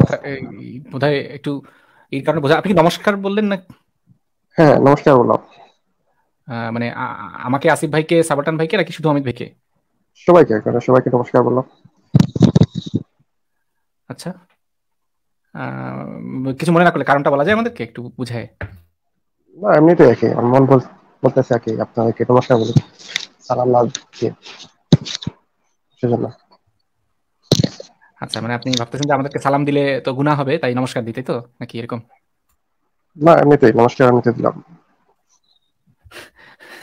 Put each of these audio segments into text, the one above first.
আচ্ছা, একটু এই কারণে বোঝা আপনি নমস্কার বললেন না হ্যাঁ নমস্কার বললাম মানে আমাকে আসিফ ভাইকে সাবাটান ভাইকে নাকি শুধু অমিত ভাইকে সবাইকে সবাইকে নমস্কার বললাম আচ্ছা কিছু মনে না করলে কারণটা বলা যায় আমাদেরকে একটু বুঝায় না এমনিতে একই মন বলতেছে একই আপনাদেরকে নমস্কার বলি সালাম সেজন্য আচ্ছা মানে আপনি ভাবতেছেন যে আমাদেরকে সালাম দিলে তো গুনাহ হবে তাই নমস্কার দিতে তো নাকি এরকম না এমনিতেই নমস্কার এমনিতে দিলাম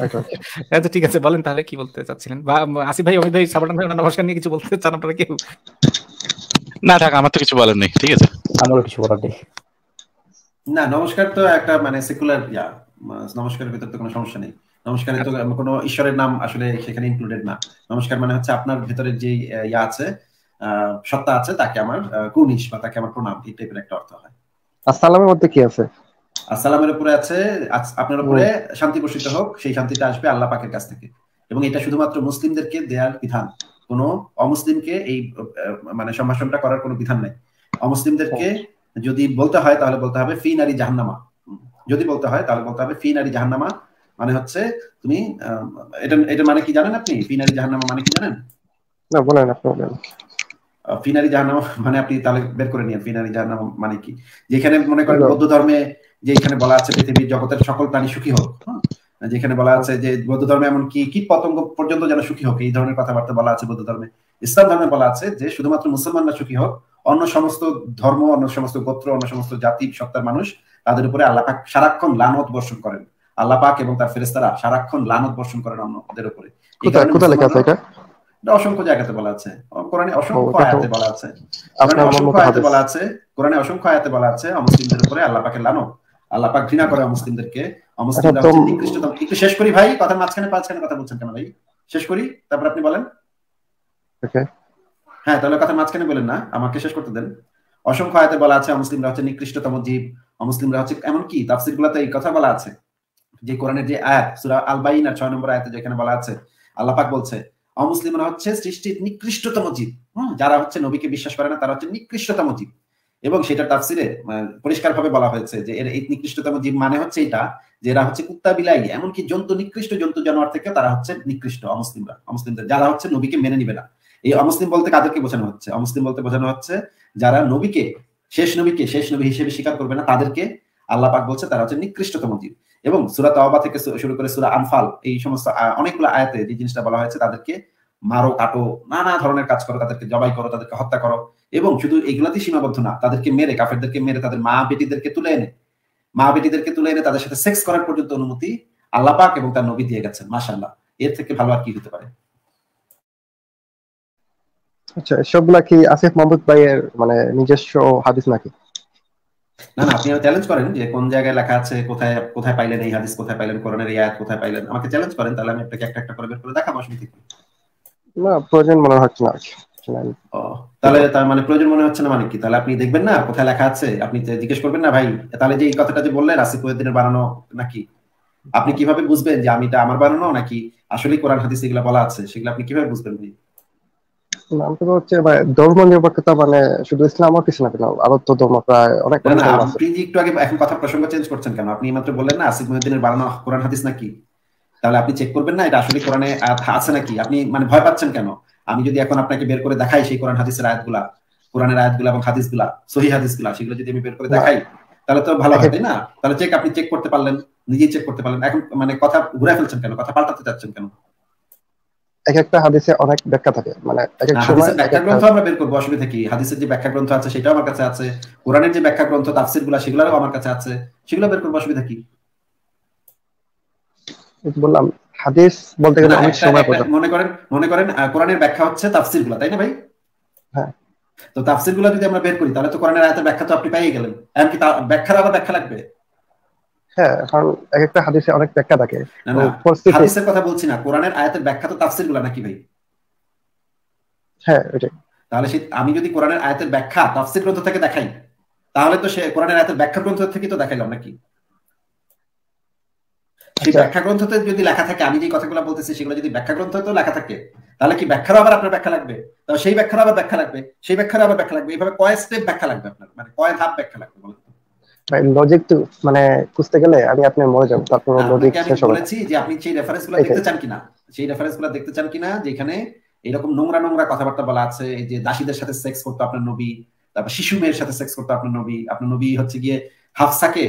আচ্ছা, আচ্ছা।, আচ্ছা ঠিক আছে বলেন তাহলে কি বলতে চাচ্ছিলেন বা আসিফ ভাই অমিত ভাই সাবান ভাই নমস্কার নিয়ে কিছু বলতে চান আপনারা কেউ না থাক আমার তো কিছু বলার নেই ঠিক আছে আমারও কিছু বলার নেই না নমস্কার তো একটা মানে সেকুলার ইয়া নমস্কারের ভিতর তো কোনো সমস্যা নেই নমস্কারে তো আচ্ছা। কোনো ঈশ্বরের নাম আসলে সেখানে ইনক্লুডেড না নমস্কার মানে হচ্ছে আপনার ভিতরে যে ইয়া আছে সত্তা আছে তাকে আমার কুনিশ বা তাকে আমার প্রণাম এই টাইপের একটা অর্থ হয় আসসালামের মধ্যে কি আছে আসসালামের উপরে আছে আপনার উপরে শান্তি প্রসিত হোক সেই শান্তিটা আসবে আল্লাহ পাকের কাছ থেকে এবং এটা শুধুমাত্র মুসলিমদেরকে দেয়ার বিধান কোন অমুসলিমকে এই মানে সম্ভাষণটা করার কোনো বিধান নাই অমুসলিমদেরকে যদি বলতে হয় তাহলে বলতে হবে ফি নারী জাহান্নামা যদি বলতে হয় তাহলে বলতে হবে ফি নারী জাহান্নামা মানে হচ্ছে তুমি এটা এটা মানে কি জানেন আপনি ফি নারী জাহান্নামা মানে কি জানেন না বলেন আপনি বলেন ফিনারি জাহান্নাম মানে আপনি তাহলে বের করে নিয়ে ফিনারি জাহান্নাম মানে কি যেখানে মনে করেন বৌদ্ধ ধর্মে যেখানে বলা আছে পৃথিবীর জগতের সকল প্রাণী সুখী হোক যেখানে বলা আছে যে বৌদ্ধ ধর্মে এমন কি কীট পতঙ্গ পর্যন্ত যেন সুখী হোক এই ধরনের কথাবার্তা বলা আছে বৌদ্ধ ধর্মে ইসলাম ধর্মে বলা আছে যে শুধুমাত্র মুসলমানরা সুখী হোক অন্য সমস্ত ধর্ম অন্য সমস্ত গোত্র অন্য সমস্ত জাতি সত্তার মানুষ তাদের উপরে আল্লাপাক সারাক্ষণ লানত বর্ষণ করেন আল্লাপাক এবং তার ফেরেস্তারা সারাক্ষণ লানত বর্ষণ করেন অন্যদের উপরে এটা অসংখ্য জায়গাতে বলা আছে কোরআনে অসংখ্য আয়াতে বলা আছে অসংখ্য আয়াতে বলা আছে কোরআনে অসংখ্য আয়াতে বলা আছে অমুসলিমদের উপরে আল্লাহ লানো আল্লাহ পাক ঘৃণা করে অমুসলিমদেরকে অমুসলিমরা একটু শেষ করি ভাই কথা মাঝখানে পাঁচখানে কথা বলছেন কেন ভাই শেষ করি তারপর আপনি বলেন হ্যাঁ তাহলে কথা মাঝখানে বলেন না আমাকে শেষ করতে দেন অসংখ্য আয়াতে বলা আছে অমুসলিমরা হচ্ছে নিকৃষ্টতম জীব অমুসলিমরা হচ্ছে এমন কি তাফসির গুলাতে এই কথা বলা আছে যে কোরআনের যে আয়াত সুরা আল ছয় নম্বর আয়াতে যেখানে বলা আছে আল্লাহ পাক বলছে অমুসলিমরা হচ্ছে সৃষ্টির নিকৃষ্টতম জীব হম যারা হচ্ছে নবীকে বিশ্বাস করে না তারা হচ্ছে নিকৃষ্টতম জীব এবং সেটা তাফসিরে ভাবে বলা হয়েছে যে এর এই নিকৃষ্টতম জীব মানে হচ্ছে এটা যে এরা হচ্ছে কুত্তা বিলাই এমনকি জন্তু নিকৃষ্ট জন্তু জানোয়ার থেকে তারা হচ্ছে নিকৃষ্ট অমুসলিমরা অমুসলিমদের যারা হচ্ছে নবীকে মেনে নিবে না এই অমুসলিম বলতে কাদেরকে বোঝানো হচ্ছে অমুসলিম বলতে বোঝানো হচ্ছে যারা নবীকে শেষ নবীকে শেষ নবী হিসেবে স্বীকার করবে না তাদেরকে আল্লাহ পাক বলছে তারা হচ্ছে নিকৃষ্টতম জীব এবং সুরা তাওবা থেকে শুরু করে সুরা আনফাল এই সমস্ত অনেকগুলো আয়াতে যে জিনিসটা বলা হয়েছে তাদেরকে মারো কাটো নানা ধরনের কাজ করো তাদেরকে জবাই করো তাদেরকে হত্যা করো এবং শুধু এগুলাতেই সীমাবদ্ধ না তাদেরকে মেরে কাফেরদেরকে মেরে তাদের মা বেটিদেরকে তুলে এনে মা বেটিদেরকে তুলে এনে তাদের সাথে সেক্স করার পর্যন্ত অনুমতি আল্লাহ পাক এবং তার নবী দিয়ে গেছেন মাসাল্লাহ এর থেকে ভালো আর কি হতে পারে আচ্ছা সবগুলা কি আসিফ মাহমুদ ভাইয়ের মানে নিজস্ব হাদিস নাকি না না আপনি চ্যালেঞ্জ করেন যে কোন জায়গায় লেখা আছে কোথায় কোথায় পাইলেন এই হাদিস কোথায় পাইলেন কোরআনের কোথায় পাইলেন আমাকে চ্যালেঞ্জ করেন তাহলে আমি আপনাকে একটা একটা করে বের করে দেখাবো না প্রয়োজন মনে হচ্ছে না তাহলে তার মানে প্রয়োজন মনে হচ্ছে না মানে কি তাহলে আপনি দেখবেন না কোথায় লেখা আছে আপনি জিজ্ঞেস করবেন না ভাই তাহলে যে এই কথাটা যে বললেন আসিফ উদ্দিনের বানানো নাকি আপনি কিভাবে বুঝবেন যে আমি এটা আমার বানানো নাকি আসলে কোরআন হাদিস এগুলা বলা আছে সেগুলো আপনি কিভাবে বুঝবেন ভাই নামটা হচ্ছে মানে ধর্ম নিরপেক্ষতা মানে শুধু কিছু না তো ধর্ম প্রায় অনেক আপনি একটু আগে এখন কথা প্রসঙ্গ চেঞ্জ করছেন কেন আপনি মাত্র বললেন না আসিফ মহিউদ্দিনের কোরআন হাদিস নাকি তাহলে আপনি চেক করবেন না এটা আসলে কোরআনে আছে নাকি আপনি মানে ভয় পাচ্ছেন কেন আমি যদি এখন আপনাকে বের করে দেখাই সেই কোরআন হাদিসের গুলা কোরআনের গুলা এবং গুলা সহি গুলা সেগুলো যদি আমি বের করে দেখাই তাহলে তো ভালো হবে না তাহলে চেক আপনি চেক করতে পারলেন নিজেই চেক করতে পারলেন এখন মানে কথা ঘুরে ফেলছেন কেন কথা পাল্টাতে চাচ্ছেন কেন এক একটা হাদিসে অনেক ব্যাখ্যা থাকে মানে এক এক হ্যাঁ, সময় ব্যাখ্যা গ্রন্থ আমরা বের করবো অসুবিধা কি হাদিসের যে ব্যাখ্যা গ্রন্থ আছে সেটাও আমার কাছে আছে কোরআনের যে ব্যাখ্যা গ্রন্থ তাফসির গুলা সেগুলো আমার কাছে আছে সেগুলো বের করবো অসুবিধা কি বললাম হাদিস বলতে গেলে অনেক সময় মনে করেন মনে করেন কোরআনের ব্যাখ্যা হচ্ছে তাফসির গুলা তাই না ভাই হ্যাঁ তো তাফসির গুলা যদি আমরা বের করি তাহলে তো কোরআনের আয়াতের ব্যাখ্যা তো আপনি পাইয়ে গেলেন এমনকি ব্যাখ্যার আবার ব্যাখ্যা লাগবে হ্যাঁ এক একটা হাদিসে অনেক ব্যাখ্যা থাকে হাদিসের কথা বলছি না কোরআনের আয়াতের ব্যাখ্যা তো তাফসির গুলা নাকি ভাই হ্যাঁ ওইটাই তাহলে সে আমি যদি কোরআনের আয়াতের ব্যাখ্যা তাফসির গ্রন্থ থেকে দেখাই তাহলে তো সে কোরআনের আয়াতের ব্যাখ্যা গ্রন্থ থেকে তো দেখাইলাম নাকি আচ্ছা। সেই ব্যাখ্যা গ্রন্থতে যদি লেখা থাকে আমি যে কথাগুলো বলতেছি সেগুলো যদি ব্যাখ্যা গ্রন্থ তো লেখা থাকে তাহলে কি ব্যাখ্যারও আবার আপনার ব্যাখ্যা লাগবে তাহলে সেই ব্যাখ্যার আবার ব্যাখ্যা লাগবে সেই ব্যাখ্যারও আবার ব্যাখ্যা লাগবে এইভাবে কয় স্টেপ ব্যাখ্যা লাগবে আপনার মানে কয় ধাপ ব্যাখ্যা লাগবে বলুন লজিক মানে তো মানে খুঁজতে গেলে আমি আপনি মরে তারপর হ্যাঁ, লজিক শেষ হবে বলেছি যে আপনি সেই দেখতে চান কিনা সেই দেখতে চান কিনা যেখানে এরকম নোংরা নোংরা কথাবার্তা বলা আছে যে দাসীদের সাথে সেক্স করতো আপনার নবী তারপর শিশু মেয়ের সাথে সেক্স করতো আপনার নবী আপনার নবী হচ্ছে গিয়ে হাফসাকে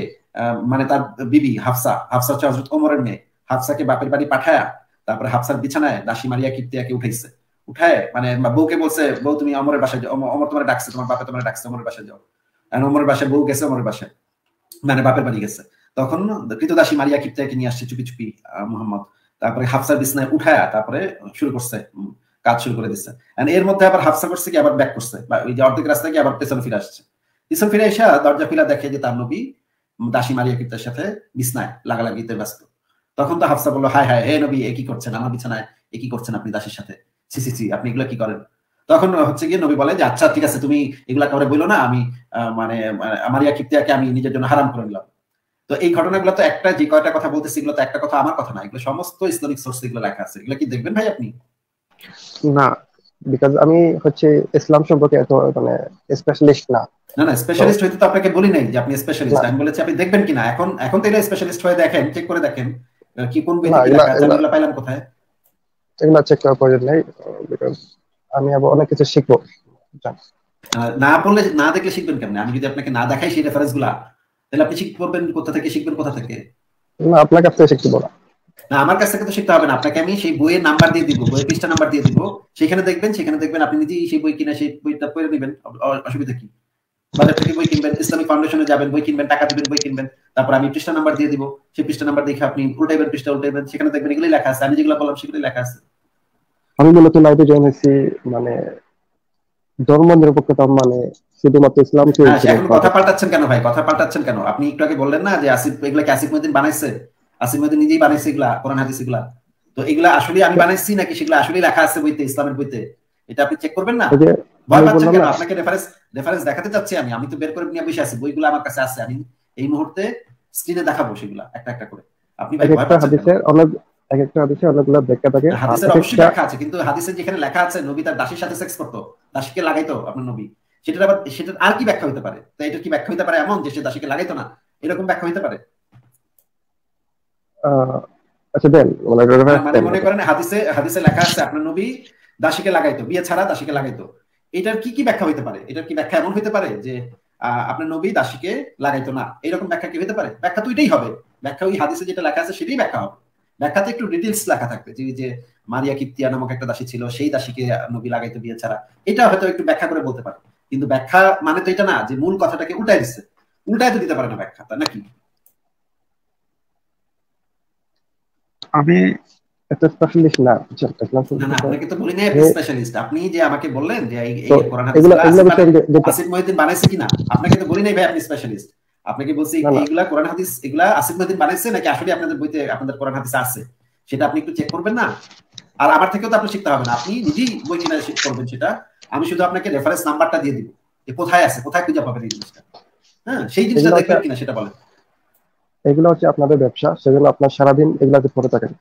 মানে তার বিবি হাফসা হাফসা হচ্ছে হজরত ওমরের মেয়ে হাফসাকে বাপের বাড়ি পাঠায় তারপরে হাফসার বিছানায় দাসী মারিয়া কিপ্তিয়াকে উঠাইছে উঠায় মানে বউকে বলছে বউ তুমি অমরের বাসায় যাও অমর তোমার ডাকছে তোমার বাপে তোমার ডাকছে অমরের বাসায় যাও অমরের বাসায় বউ গেছে অমরের বাসায় মানে বাপের বাড়ি গেছে তখন কৃতদাসী মারিয়া কিপ্তাকে নিয়ে আসছে চুপি চুপি মোহাম্মদ তারপরে হাফসার বিছনায় উঠায়া তারপরে শুরু করছে কাজ শুরু করে দিচ্ছে এর মধ্যে আবার হাফসা করছে কি আবার ব্যাক করছে বা ওই যে অর্ধেক রাস্তায় কি আবার পেছনে ফিরে আসছে পিছনে ফিরে এসে দরজা খুলে দেখে যে তার নবী দাসী মারিয়া কিপ্তার সাথে বিছনায় লাগালাগিতে ব্যস্ত তখন তো হাফসা বললো হায় হায় হে নবী একই করছেন আমার বিছানায় একই করছেন আপনি দাসীর সাথে সি আপনি এগুলো কি করেন তখন হচ্ছে গিয়ে নবী বলে যে আচ্ছা ঠিক আছে তুমি এগুলা কাউরে বললো না আমি মানে, মানে আমার কিপ্তিয়াকে আমি নিজের জন্য হারাম করে নিলাম তো এই ঘটনাগুলো তো একটা যে কয়টা কথা বলতে সেগুলো তো একটা কথা আমার কথা না এগুলো সমস্ত ইসলামিক সোর্স এগুলো লেখা আছে এগুলো কি দেখবেন ভাই আপনি না বিকজ আমি হচ্ছে ইসলাম সম্পর্কে এত মানে স্পেশালিস্ট না না না স্পেশালিস্ট হইতে তো আপনাকে বলি নাই যে আপনি স্পেশালিস্ট আমি বলেছি আপনি দেখবেন কিনা এখন এখন তো এটা স্পেশালিস্ট হয়ে দেখেন চেক করে দেখেন কি কোন বই পাইলাম কোথায় এগুলো চেক করার প্রয়োজন নাই বিকজ আমি আবার অনেক কিছু শিখবো না বললে না দেখলে শিখবেন কেমন আমি যদি আপনাকে না দেখাই সেই রেফারেন্স গুলা তাহলে আপনি শিখতে পারবেন কোথা থেকে শিখবেন কোথা থেকে না আপনার কাছ থেকে শিখতে বলা না আমার কাছ থেকে তো শিখতে হবে না আপনাকে আমি সেই বইয়ের নাম্বার দিয়ে দিব বইয়ের পৃষ্ঠা নাম্বার দিয়ে দিব সেখানে দেখবেন সেখানে দেখবেন আপনি নিজেই সেই বই কিনা সেই বইটা পড়ে নেবেন অসুবিধা কি বাজার থেকে বই কিনবেন ইসলামিক ফাউন্ডেশনে যাবেন বই কিনবেন টাকা দিবেন বই কিনবেন তারপর আমি পৃষ্ঠা নাম্বার দিয়ে দিব সেই পৃষ্ঠা নাম্বার দেখে আপনি উল্টাইবেন পৃষ্ঠা উল্টাইবেন সেখানে দেখবেন এগুলোই লেখা আছে আমি যেগুলো বললাম সেগুলোই লেখা আছে আমি মূলত লাইভে জয়েন হয়েছি মানে ধর্ম নিরপেক্ষতা মানে শুধুমাত্র ইসলামকে হ্যাঁ, কথা পাল্টাচ্ছেন কেন ভাই কথা পাল্টাচ্ছেন কেন আপনি একটু আগে বললেন না যে আসিফ এগুলা কি আসিফ মদিন বানাইছে আসিফ মদিন নিজেই বানাইছে এগুলা কোরআন হাদিস এগুলা তো এগুলা আসলে আমি বানাইছি নাকি সেগুলা আসলে লেখা আছে বইতে ইসলামের বইতে এটা আপনি চেক করবেন না ভয় পাচ্ছেন কেন আপনাকে রেফারেন্স রেফারেন্স দেখাতে চাচ্ছি আমি আমি তো বের করে নিয়ে বসে আছি বইগুলো আমার কাছে আছে আমি এই মুহূর্তে স্ক্রিনে দেখাবো সেগুলা একটা একটা করে আপনি ভাই ভয় পাচ্ছেন এক একটা হাদিসে অনেকগুলো ব্যাখ্যা থাকে হাদিসের অবশ্যই ব্যাখ্যা আছে কিন্তু হাদিসে যেখানে লেখা আছে নবী তার দাসীর সাথে সেক্স করতো দাসীকে লাগাইতো আপনার নবী সেটার আবার সেটা আর কি ব্যাখ্যা হতে পারে তো এটার কি ব্যাখ্যা হতে পারে এমন যে সে দাসীকে লাগাইতো না এরকম ব্যাখ্যা হতে পারে আচ্ছা হ্যাঁ, দেন মানে মনে করেন হাদিসে হাদিসে লেখা আছে আপনার নবী দাসীকে লাগাইতো বিয়ে ছাড়া দাসীকে লাগাইতো এটার কি কি ব্যাখ্যা হতে পারে এটার কি ব্যাখ্যা এমন হতে পারে যে আপনার নবী দাসীকে লাগাইতো না এরকম ব্যাখ্যা কি হতে পারে ব্যাখ্যা তো এটাই হবে ব্যাখ্যা ওই হাদিসে যেটা লেখা আছে সেটাই ব্যাখ্যা হবে ব্যাখ্যাতে একটু ডিটেলস লেখা থাকবে যে যে মারিয়া কিপ্তিয়া নামক একটা দাসী ছিল সেই দাসীকে নবী লাগাইতে বিয়ে ছাড়া এটা হয়তো একটু ব্যাখ্যা করে বলতে পারে কিন্তু ব্যাখ্যা মানে তো এটা না যে মূল কথাটাকে উল্টাই দিচ্ছে উল্টাই তো দিতে পারে না ব্যাখ্যা তাই নাকি আমি আপনি যে আমাকে বললেন যে আপনাকে বলছি এগুলা কোরআন হাদিস এগুলা আসিফ মাহদিন বানাইছে নাকি আসলে আপনাদের বইতে আপনাদের কোরআন হাদিস আছে সেটা আপনি একটু চেক করবেন না আর আমার থেকেও তো আপনি শিখতে হবে না আপনি নিজেই বই কিনা করবেন সেটা আমি শুধু আপনাকে রেফারেন্স নাম্বারটা দিয়ে দিব যে কোথায় আছে কোথায় খুঁজে পাবেন এই জিনিসটা হ্যাঁ সেই জিনিসটা দেখবেন কিনা সেটা বলেন এগুলো হচ্ছে আপনাদের ব্যবসা সেজন্য আপনার সারাদিন এগুলাতে পড়ে থাকেন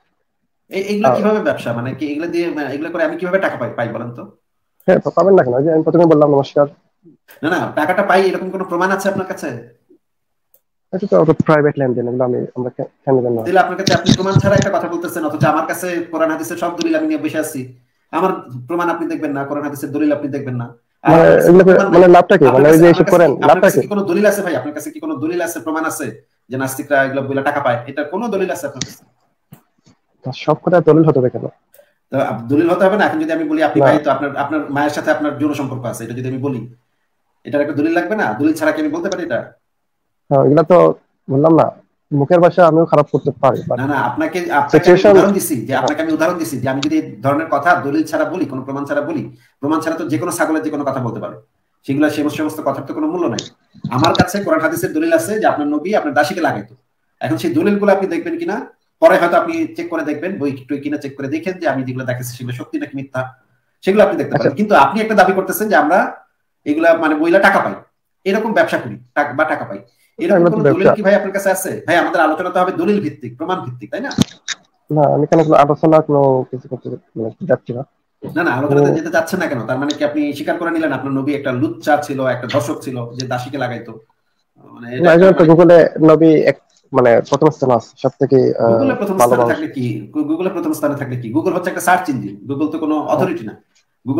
এইগুলো কিভাবে ব্যবসা মানে কি এগুলো দিয়ে মানে এগুলো করে আমি কিভাবে টাকা পাই পাই বলেন তো হ্যাঁ পাবেন না কেন আমি প্রথমে বললাম নমস্কার না না টাকাটা পাই এরকম কোনো প্রমাণ আছে আপনার কাছে এটা তো অত প্রাইভেট লেনদেন এগুলো আমি আমরা কেন জানি দিলে আপনার কাছে আপনি প্রমাণ ছাড়া একটা কথা বলতেছেন অথচ আমার কাছে কোরআন হাদিসের সব দলিল আমি নিয়ে বসে আছি আমার প্রমাণ আপনি দেখবেন না কোরআন হাদিসের দলিল আপনি দেখবেন না মানে, মানে লাভটা কি মানে এই যে এসব করেন লাভটা কি কোনো দলিল আছে ভাই আপনার কাছে কি কোনো দলিল আছে প্রমাণ আছে যে নাস্তিকরা এগুলো বলে টাকা পায় এটা কোনো দলিল আছে আপনার কাছে সব কথা দলিল হতে হবে কেন দলিল হতে হবে না এখন যদি আমি বলি আপনি ভাই তো আপনার আপনার মায়ের সাথে আপনার যৌন সম্পর্ক আছে এটা যদি আমি বলি এটার একটা দলিল লাগবে না দলিল ছাড়া কি আমি বলতে পারি এটা হ্যাঁ, এগুলা তো বললাম না মুখের ভাষা আমিও খারাপ করতে পারি না না আপনাকে আপনাকে উদাহরণ দিছি যে হ্যাঁ। আপনাকে আমি উদাহরণ দিছি যে আমি যদি ধরনের কথা দলিল ছাড়া বলি কোনো প্রমাণ ছাড়া বলি প্রমাণ ছাড়া তো যে কোনো ছাগলের যে কোনো কথা বলতে সে সমস্ত কথার তো কোনো মূল্য নাই আমার কাছে কোরআন হাদিসের দলিল আছে যে আপনার নবী আপনার দাসীকে লাগাইতো এখন সেই আপনি দেখবেন কিনা পরে হয়তো আপনি চেক করে দেখবেন বই টই কিনা চেক করে দেখেন যে আমি যেগুলো দেখেছি সেগুলো সত্যি নাকি মিথ্যা সেগুলো আপনি দেখতে পারেন আচ্ছা। কিন্তু আপনি একটা দাবি করতেছেন যে আমরা এগুলা মানে বইলা টাকা পাই এরকম ব্যবসা করি বা টাকা পাই আপনি গুগল হচ্ছে সার্চ গুগল অথরিটি গুগল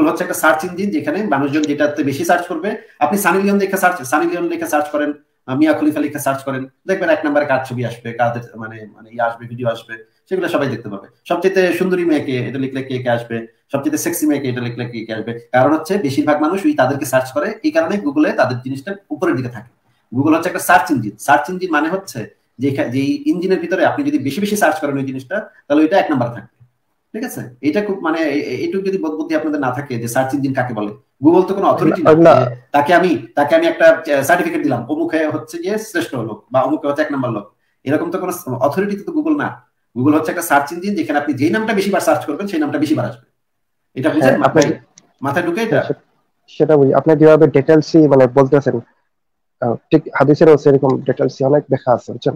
হচ্ছে একটা সার্চ ইঞ্জিন যেখানে মানুষজন যেটাতে বেশি সার্চ করবে আপনি দেখে সার্চ সানি লিওন লিখে সার্চ করেন মিয়া খলিফা লিখে সার্চ করেন দেখবেন এক নম্বরে কার ছবি আসবে কাদের মানে মানে ইয়ে আসবে ভিডিও আসবে সেগুলো সবাই দেখতে পাবে সবচেয়ে সুন্দরী মেয়েকে এটা লিখলে কে কে আসবে সবচেয়ে সেক্সি মেয়েকে এটা লিখলে কে কে আসবে কারণ হচ্ছে বেশিরভাগ মানুষ ওই তাদেরকে সার্চ করে এই কারণে গুগলে তাদের জিনিসটা উপরের দিকে থাকে গুগল হচ্ছে একটা সার্চ ইঞ্জিন সার্চ ইঞ্জিন মানে হচ্ছে যে ইঞ্জিনের ভিতরে আপনি যদি বেশি বেশি সার্চ করেন ওই জিনিসটা তাহলে ওইটা এক নাম্বার থাকবে ঠিক আছে এটা খুব মানে এটুক যদি বোধবুদ্ধি আপনাদের না থাকে যে সার্চ ইঞ্জিন কাকে বলে গুগল তো কোনো অথরিটি তাকে আমি তাকে আমি একটা সার্টিফিকেট দিলাম অমুকে হচ্ছে যে শ্রেষ্ঠ লোক বা অমুকে হচ্ছে এক নম্বর লোক এরকম তো কোনো অথরিটি তো গুগল না গুগল হচ্ছে একটা সার্চ ইঞ্জিন যেখানে আপনি যেই নামটা বেশিবার সার্চ করবেন সেই নামটা বেশিবার আসবে এটা বুঝেন হ্যাঁ, মাথায় ঢুকে এটা হ্যাঁ, সেটা বুঝি আপনি যেভাবে ডিটেলসি মানে বলতেছেন ঠিক হাদিসেরও সেরকম ডিটেলসি অনেক দেখা আছে বুঝছেন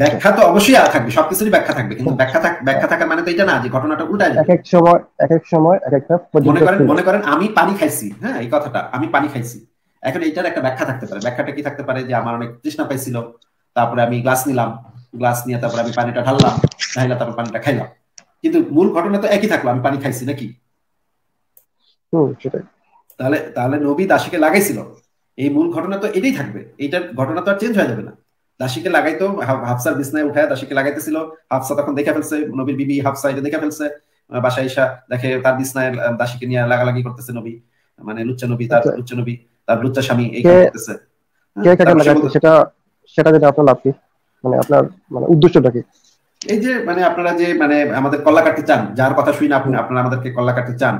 ব্যাখ্যা তো অবশ্যই থাকবে সবকিছুরই ব্যাখ্যা থাকবে কিন্তু ব্যাখ্যা ব্যাখ্যা থাকার মানে তো এটা না যে ঘটনাটা উল্টা যাবে এক এক সময় এক এক সময় এক একটা মনে করেন মনে করেন আমি পানি খাইছি হ্যাঁ এই কথাটা আমি পানি খাইছি এখন এটার একটা ব্যাখ্যা থাকতে পারে ব্যাখ্যাটা কি থাকতে পারে যে আমার অনেক তৃষ্ণা পাইছিল তারপরে আমি গ্লাস নিলাম গ্লাস নিয়ে তারপরে আমি পানিটা ঢাললাম ঢাইলা তারপর পানিটা খাইলাম কিন্তু মূল ঘটনা তো একই থাকলো আমি পানি খাইছি নাকি তাহলে তাহলে নবী দাসীকে লাগাইছিল এই মূল ঘটনা তো এটাই থাকবে এইটার ঘটনা তো আর চেঞ্জ হয়ে যাবে না দাসিকে লাগাইতো হাফসার বিছনায় উঠে দাসিকে লাগাইতেছিল হাফসা তখন দেখে ফেলছে নবীর বিবি হাফসা এটা দেখে ফেলছে বাসায় ইসা দেখে তার বিছনায় দাসিকে নিয়ে লাগালাগি করতেছে নবী মানে লুচ্চা নবী তার আচ্ছা। লুচ্চা নবী তার লুচ্চা স্বামী এই করতেছে হ্যাঁ, কে কাকে লাগাইতো সেটা সেটা যেটা আপনার লাভ কি মানে আপনার মানে উদ্দেশ্যটা কি এই যে মানে আপনারা যে মানে আমাদের কল্লা কাটতে চান যার কথা শুই আপনি আপনারা আমাদেরকে কল্লা কাটতে চান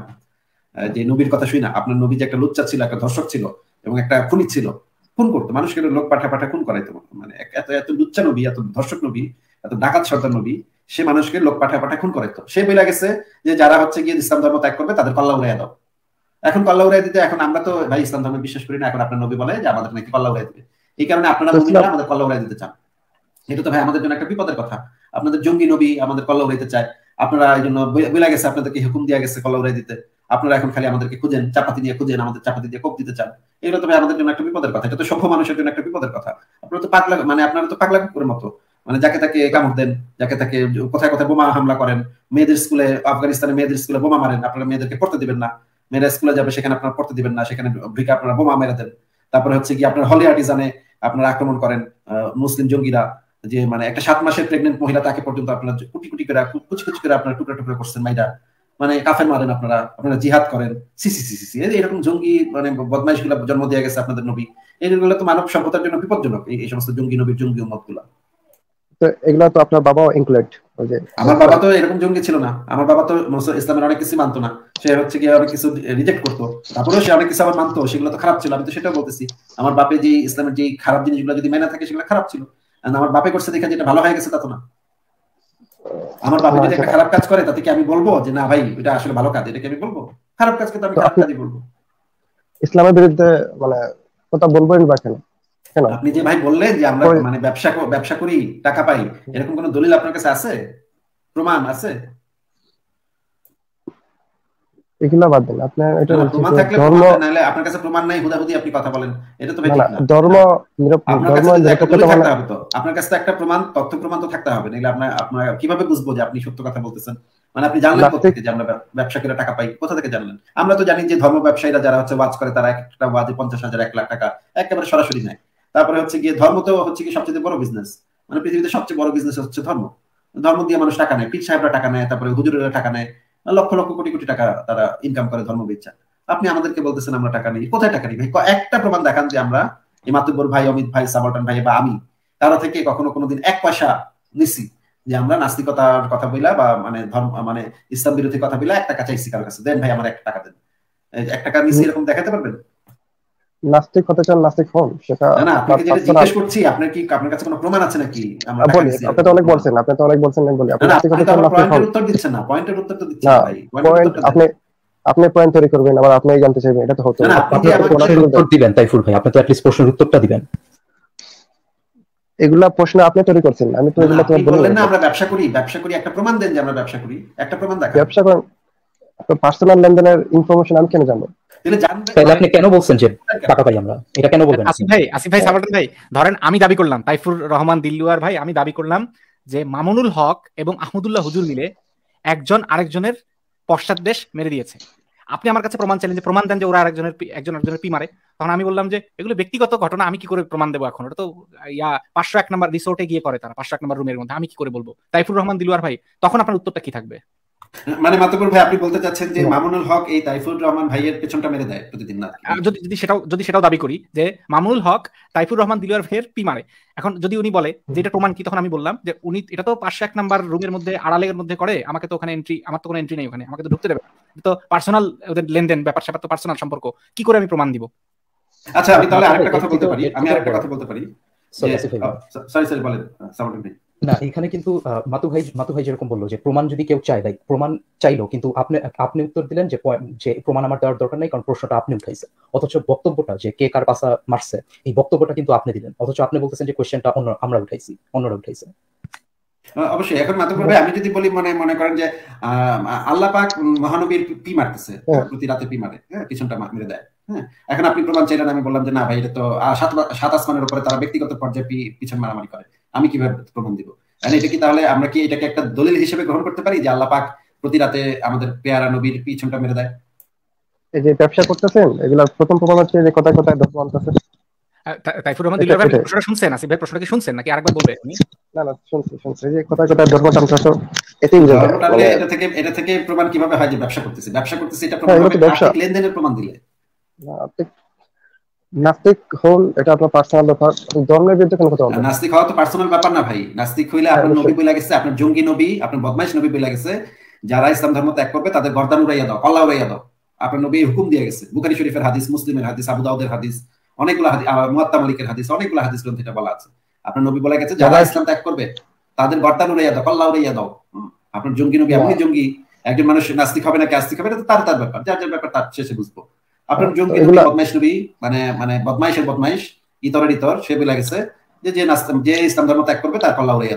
যে নবীর কথা শুই আপনার নবী যে একটা লুচ্চা ছিল একটা ধর্ষক ছিল এবং একটা খুনি ছিল খুন করতো মানুষকে লোক পাঠা পাঠা খুন করাইতো মানে এত এত লুচ্ছা নবী এত ধর্ষক নবী এত ডাকাত সর্দার নবী সে মানুষকে লোক পাঠা পাঠা খুন করাইতো সে বলে গেছে যে যারা হচ্ছে গিয়ে ইসলাম ধর্ম ত্যাগ করবে তাদের পাল্লা উড়াইয়া দাও এখন পাল্লা উড়াই দিতে এখন আমরা তো ভাই ইসলাম ধর্মে বিশ্বাস করি না এখন আপনার নবী বলে যে আমাদের নাকি পাল্লা উড়াই দিবে এই কারণে আপনারা আচ্ছা, মুসলিমরা আচ্ছা। আমাদের পাল্লা উড়াই দিতে চান এটা তো ভাই আমাদের জন্য একটা বিপদের কথা আপনাদের জঙ্গি নবী আমাদের পাল্লা উড়াইতে চায় আপনারা এই জন্য বইলা গেছে আপনাদেরকে হুকুম দিয়া গেছে পাল্লা উড়াই দিতে আপনারা এখন খালি আমাদেরকে খুঁজেন চাপাতি দিয়ে খুঁজেন আমাদের চাপাতি দিয়ে কোপ দিতে চান এগুলো তো ভাই আমাদের জন্য একটা বিপদের কথা এটা তো সভ্য মানুষের জন্য একটা বিপদের কথা আপনারা তো পাগলা মানে আপনারা তো পাগলা কুকুরের মতো মানে যাকে তাকে কামড় দেন যাকে তাকে কোথায় কোথায় বোমা হামলা করেন মেয়েদের স্কুলে আফগানিস্তানে মেয়েদের স্কুলে বোমা মারেন আপনারা মেয়েদেরকে পড়তে দিবেন না মেয়েরা স্কুলে যাবে সেখানে আপনারা পড়তে দিবেন না সেখানে ভিকে আপনারা বোমা মেরে দেন তারপরে হচ্ছে কি আপনার হলি আর্টিজানে আপনারা আক্রমণ করেন মুসলিম জঙ্গিরা যে মানে একটা সাত মাসের প্রেগনেন্ট মহিলা তাকে পর্যন্ত আপনারা কুটি কুটি করে কুচি কুচি করে আপনার টুকরা টুকরা করছেন মাইরা মানে কাফের মারেন আপনারা আপনারা জিহাদ করেন সিসি সি এরকম জঙ্গি মানে বদমাইশ গুলা জন্ম দিয়ে গেছে আপনাদের নবী এইগুলো তো মানব সভ্যতার জন্য বিপজ্জনক এই সমস্ত জঙ্গি নবীর জঙ্গি উম্মত গুলা তো আপনার বাবাও ইনক্লুড আমার বাবা তো এরকম জঙ্গি ছিল না আমার বাবা তো ইসলামের অনেক কিছু মানতো না সে হচ্ছে গিয়ে অনেক কিছু রিজেক্ট করতো তারপরেও সে অনেক কিছু আবার মানতো সেগুলো তো খারাপ ছিল আমি তো সেটাও বলতেছি আমার বাপে যে ইসলামের যে খারাপ জিনিসগুলো যদি মেনে থাকে সেগুলো খারাপ ছিল আমার বাপে করছে দেখা যেটা ভালো হয়ে গেছে তা তো না আমার বাবা যদি আচ্ছা। একটা খারাপ কাজ করে তাতে কি আমি বলবো যে না ভাই এটা আসলে ভালো কাজ এটা কি আমি বলবো খারাপ কাজকে তো আমি খারাপ কাজই বলবো ইসলামের বিরুদ্ধে মানে কথা বলবেন বা কেন আপনি যে ভাই বললেন যে আমরা মানে ব্যবসা ব্যবসা করি টাকা পাই এরকম কোন দলিল আপনার কাছে আছে প্রমাণ আছে এগুলা বাদ দেন আপনার এটা ধর্ম আপনি কথা বলেন এটা তো না ধর্ম ধর্ম আপনার কাছে একটা প্রমাণ তথ্য প্রমাণ তো থাকতে হবে নাহলে কিভাবে বুঝবো যে আপনি সত্য কথা বলতেছেন মানে আপনি জানলেন কোথা থেকে যে আমরা টাকা পাই কোথা থেকে জানলেন আমরা তো জানি যে ধর্ম ব্যবসায়ীরা যারা হচ্ছে ওয়াজ করে তারা একটা ওয়াজে পঞ্চাশ হাজার এক লাখ টাকা একেবারে সরাসরি নেয় তারপরে হচ্ছে গিয়ে ধর্ম তো হচ্ছে কি সবচেয়ে বড় বিজনেস মানে পৃথিবীতে সবচেয়ে বড় বিজনেস হচ্ছে ধর্ম ধর্ম দিয়ে মানুষ টাকা নেয় পীর সাহেবরা টাকা নেয় তারপরে হুজুরেরা টাকা নেয় লক্ষ লক্ষ কোটি কোটি টাকা তারা ইনকাম করে ধর্ম বেচা আপনি আমাদেরকে বলতেছেন আমরা টাকা নেই কোথায় টাকা নেই ভাই একটা প্রমাণ দেখান যে আমরা এই মাতুব্বর ভাই অমিত ভাই সাবাল্টান ভাই বা আমি তারা থেকে কখনো কোনোদিন এক পয়সা নিছি যে আমরা নাস্তিকতার কথা বইলা বা মানে ধর্ম মানে ইসলাম বিরোধী কথা বইলা এক টাকা চাইছি কারোর কাছে দেন ভাই আমার এক টাকা দেন এক টাকা নিছি এরকম দেখাতে পারবেন নাস্তিক হতে চান নাস্তিক হন সেটা জিজ্ঞেস করছি আপনার কি আপনার কাছে কোনো প্রমাণ আছে নাকি আপনি তো অনেক বলছেন আপনি তো অনেক বলছেন বলি আপনি নাস্তিক হতে চান নাস্তিক হন উত্তর দিচ্ছেন না পয়েন্টের উত্তর তো দিচ্ছেন ভাই পয়েন্ট আপনি আপনি পয়েন্ট তৈরি করবেন আবার জানতে চাইবেন এটা তো হতো আপনি আমাকে উত্তর দিবেন ভাই আপনি তো প্রশ্নের উত্তরটা দিবেন এগুলা প্রশ্ন আপনি তৈরি করছেন আমি তো এগুলা তোমার বললেন না আমরা ব্যবসা করি ব্যবসা করি একটা প্রমাণ দেন যে আমরা ব্যবসা করি একটা প্রমাণ দেখান ব্যবসা করেন পার্সোনাল লেনদেনের ইনফরমেশন আমি কেন জানবো তাহলে আপনি কেন বলছেন যে টাকা পাই আমরা এটা কেন বলবেন আসিফ ভাই আসিফ ভাই ভাই ধরেন আমি দাবি করলাম তাইফুর রহমান দিল্লুয়ার ভাই আমি দাবি করলাম যে মামুনুল হক এবং আহমদুল্লাহ হুজুর মিলে একজন আরেকজনের পশ্চাৎ দেশ মেরে দিয়েছে আপনি আমার কাছে প্রমাণ চাইলেন যে প্রমাণ দেন যে ওরা আরেকজনের একজন আরেকজনের পি মারে তখন আমি বললাম যে এগুলো ব্যক্তিগত ঘটনা আমি কি করে প্রমাণ দেবো এখন ওটা তো ইয়া পাঁচশো এক নাম্বার রিসোর্টে গিয়ে করে তারা পাঁচশো এক নাম্বার রুমের মধ্যে আমি কি করে বলবো তাইফুর রহমান দিলুয়ার ভাই তখন আপনার উত্তরটা কি থাকবে মানে ভাই আপনি বলতে চাচ্ছেন যে মামুনুল হক এই তাইফুর রহমান ভাইয়ের পেছনটা মেরে দেয় প্রতিদিন না যদি যদি সেটাও যদি সেটাও দাবি করি যে মামুনুল হক তাইফুর রহমান পি মারে এখন যদি উনি বলে যে এটা প্রমাণ কি তখন আমি বললাম যে উনি এটা তো পাঁচশো এক নাম্বার রুমের মধ্যে আড়ালের মধ্যে করে আমাকে তো ওখানে এন্ট্রি আমার তো কোনো এন্ট্রি নেই ওখানে আমাকে তো ঢুকতে দেবে তো পার্সোনাল ওদের লেনদেন ব্যাপার স্যাপার তো পার্সোনাল সম্পর্ক কি করে আমি প্রমাণ দিব আচ্ছা আমি তাহলে আচ্ছা, আরেকটা আচ্ছা, কথা বলতে পারি আমি আরেকটা কথা বলতে পারি সরি সরি বলেন না এখানে কিন্তু মাতু ভাই মাতু ভাই যেরকম বললো যে প্রমাণ যদি কেউ চায় প্রমাণ চাইলো কিন্তু আপনি আপনি উত্তর দিলেন যে যে প্রমাণ আমার দেওয়ার দরকার নাই কারণ প্রশ্নটা আপনি উঠাইছে অথচ বক্তব্যটা যে কে কার পাশা মারছে এই বক্তব্যটা কিন্তু আপনি দিলেন অথচ আপনি বলতেছেন যে কোয়েশ্চেনটা অন্য আমরা উঠাইছি অন্যরা উঠাইছে অবশ্যই এখন মাতু ভাই আমি যদি বলি মনে মনে করেন যে আল্লাহ পাক মহানবীর পি মারতেছে হ্যাঁ, প্রতি রাতে পি মারে হ্যাঁ পিছনটা মেরে দেয় হ্যাঁ এখন আপনি প্রমাণ চাইলেন আমি বললাম যে না ভাই এটা তো সাত সাত আসমানের উপরে তারা ব্যক্তিগত পর্যায়ে পিছন মারামারি করে আমি কিভাবে প্রমাণ দিব মানে এটা কি তাহলে আমরা কি এটাকে একটা দলিল হিসেবে গ্রহণ করতে পারি যে আল্লাহ পাক প্রতি রাতে আমাদের পেয়ারা নবীর পিছনটা মেরে দেয় এই যে ব্যবসা করতেছেন এগুলো প্রথম প্রমাণ হচ্ছে যে কথায় কথায় ধর্ম আনতেছেন তাইফুর রহমান দিলের ভাই প্রশ্নটা শুনছেন আসিফ ভাই প্রশ্নটা কি শুনছেন নাকি আরেকবার বলবেন উনি না না শুনছি শুনছি যে কথায় কথায় ধর্ম টানতেছ এতেই এটা থেকে এটা থেকে প্রমাণ কিভাবে হয় যে ব্যবসা করতেছে ব্যবসা করতেছে এটা হ্যাঁ, প্রমাণ হবে ব্যবসা লেনদেনের প্রমাণ দিলে আপনি নাস্তিক হল এটা আপনার পার্সোনাল ব্যাপার ধর্মের বিরুদ্ধে কোনো কথা বলবেন নাস্তিক হওয়া তো পার্সোনাল ব্যাপার না ভাই নাস্তিক হইলে আপনার হ্যাঁ, নবী বইলা গেছে আপনার জঙ্গি নবী আপনার বদমাইশ নবী বইলা গেছে যারা ইসলাম ধর্ম ত্যাগ করবে তাদের গর্দান উড়াইয়া দাও কল্লা উড়াইয়া দাও আপনার নবী হুকুম দিয়ে গেছে বুখারি শরীফের হাদিস মুসলিমের হাদিস আবু দাউদের হাদিস অনেকগুলো হাদিস মুআত্তা মালিকের হাদিস অনেকগুলো হাদিস গ্রন্থে এটা বলা আছে আপনার নবী বলা গেছে যারা ইসলাম ত্যাগ করবে তাদের গর্দান উড়াইয়া দাও কল্লা উড়াইয়া দাও আপনার জঙ্গি নবী এমনই হ্যাঁ। জঙ্গি একজন মানুষ নাস্তিক হবে না আস্তিক হবে এটা তার তার ব্যাপার যার যার ব্যাপার তার শেষে বুঝবো আপনার জঙ্গি বদমাইশ নবী মানে মানে বদমাইশের বদমাইশ ইতরের ইতর সে বলে গেছে যে যে নাস্তাম যে ইসলাম ধর্ম ত্যাগ করবে তার পাল্লা উড়িয়ে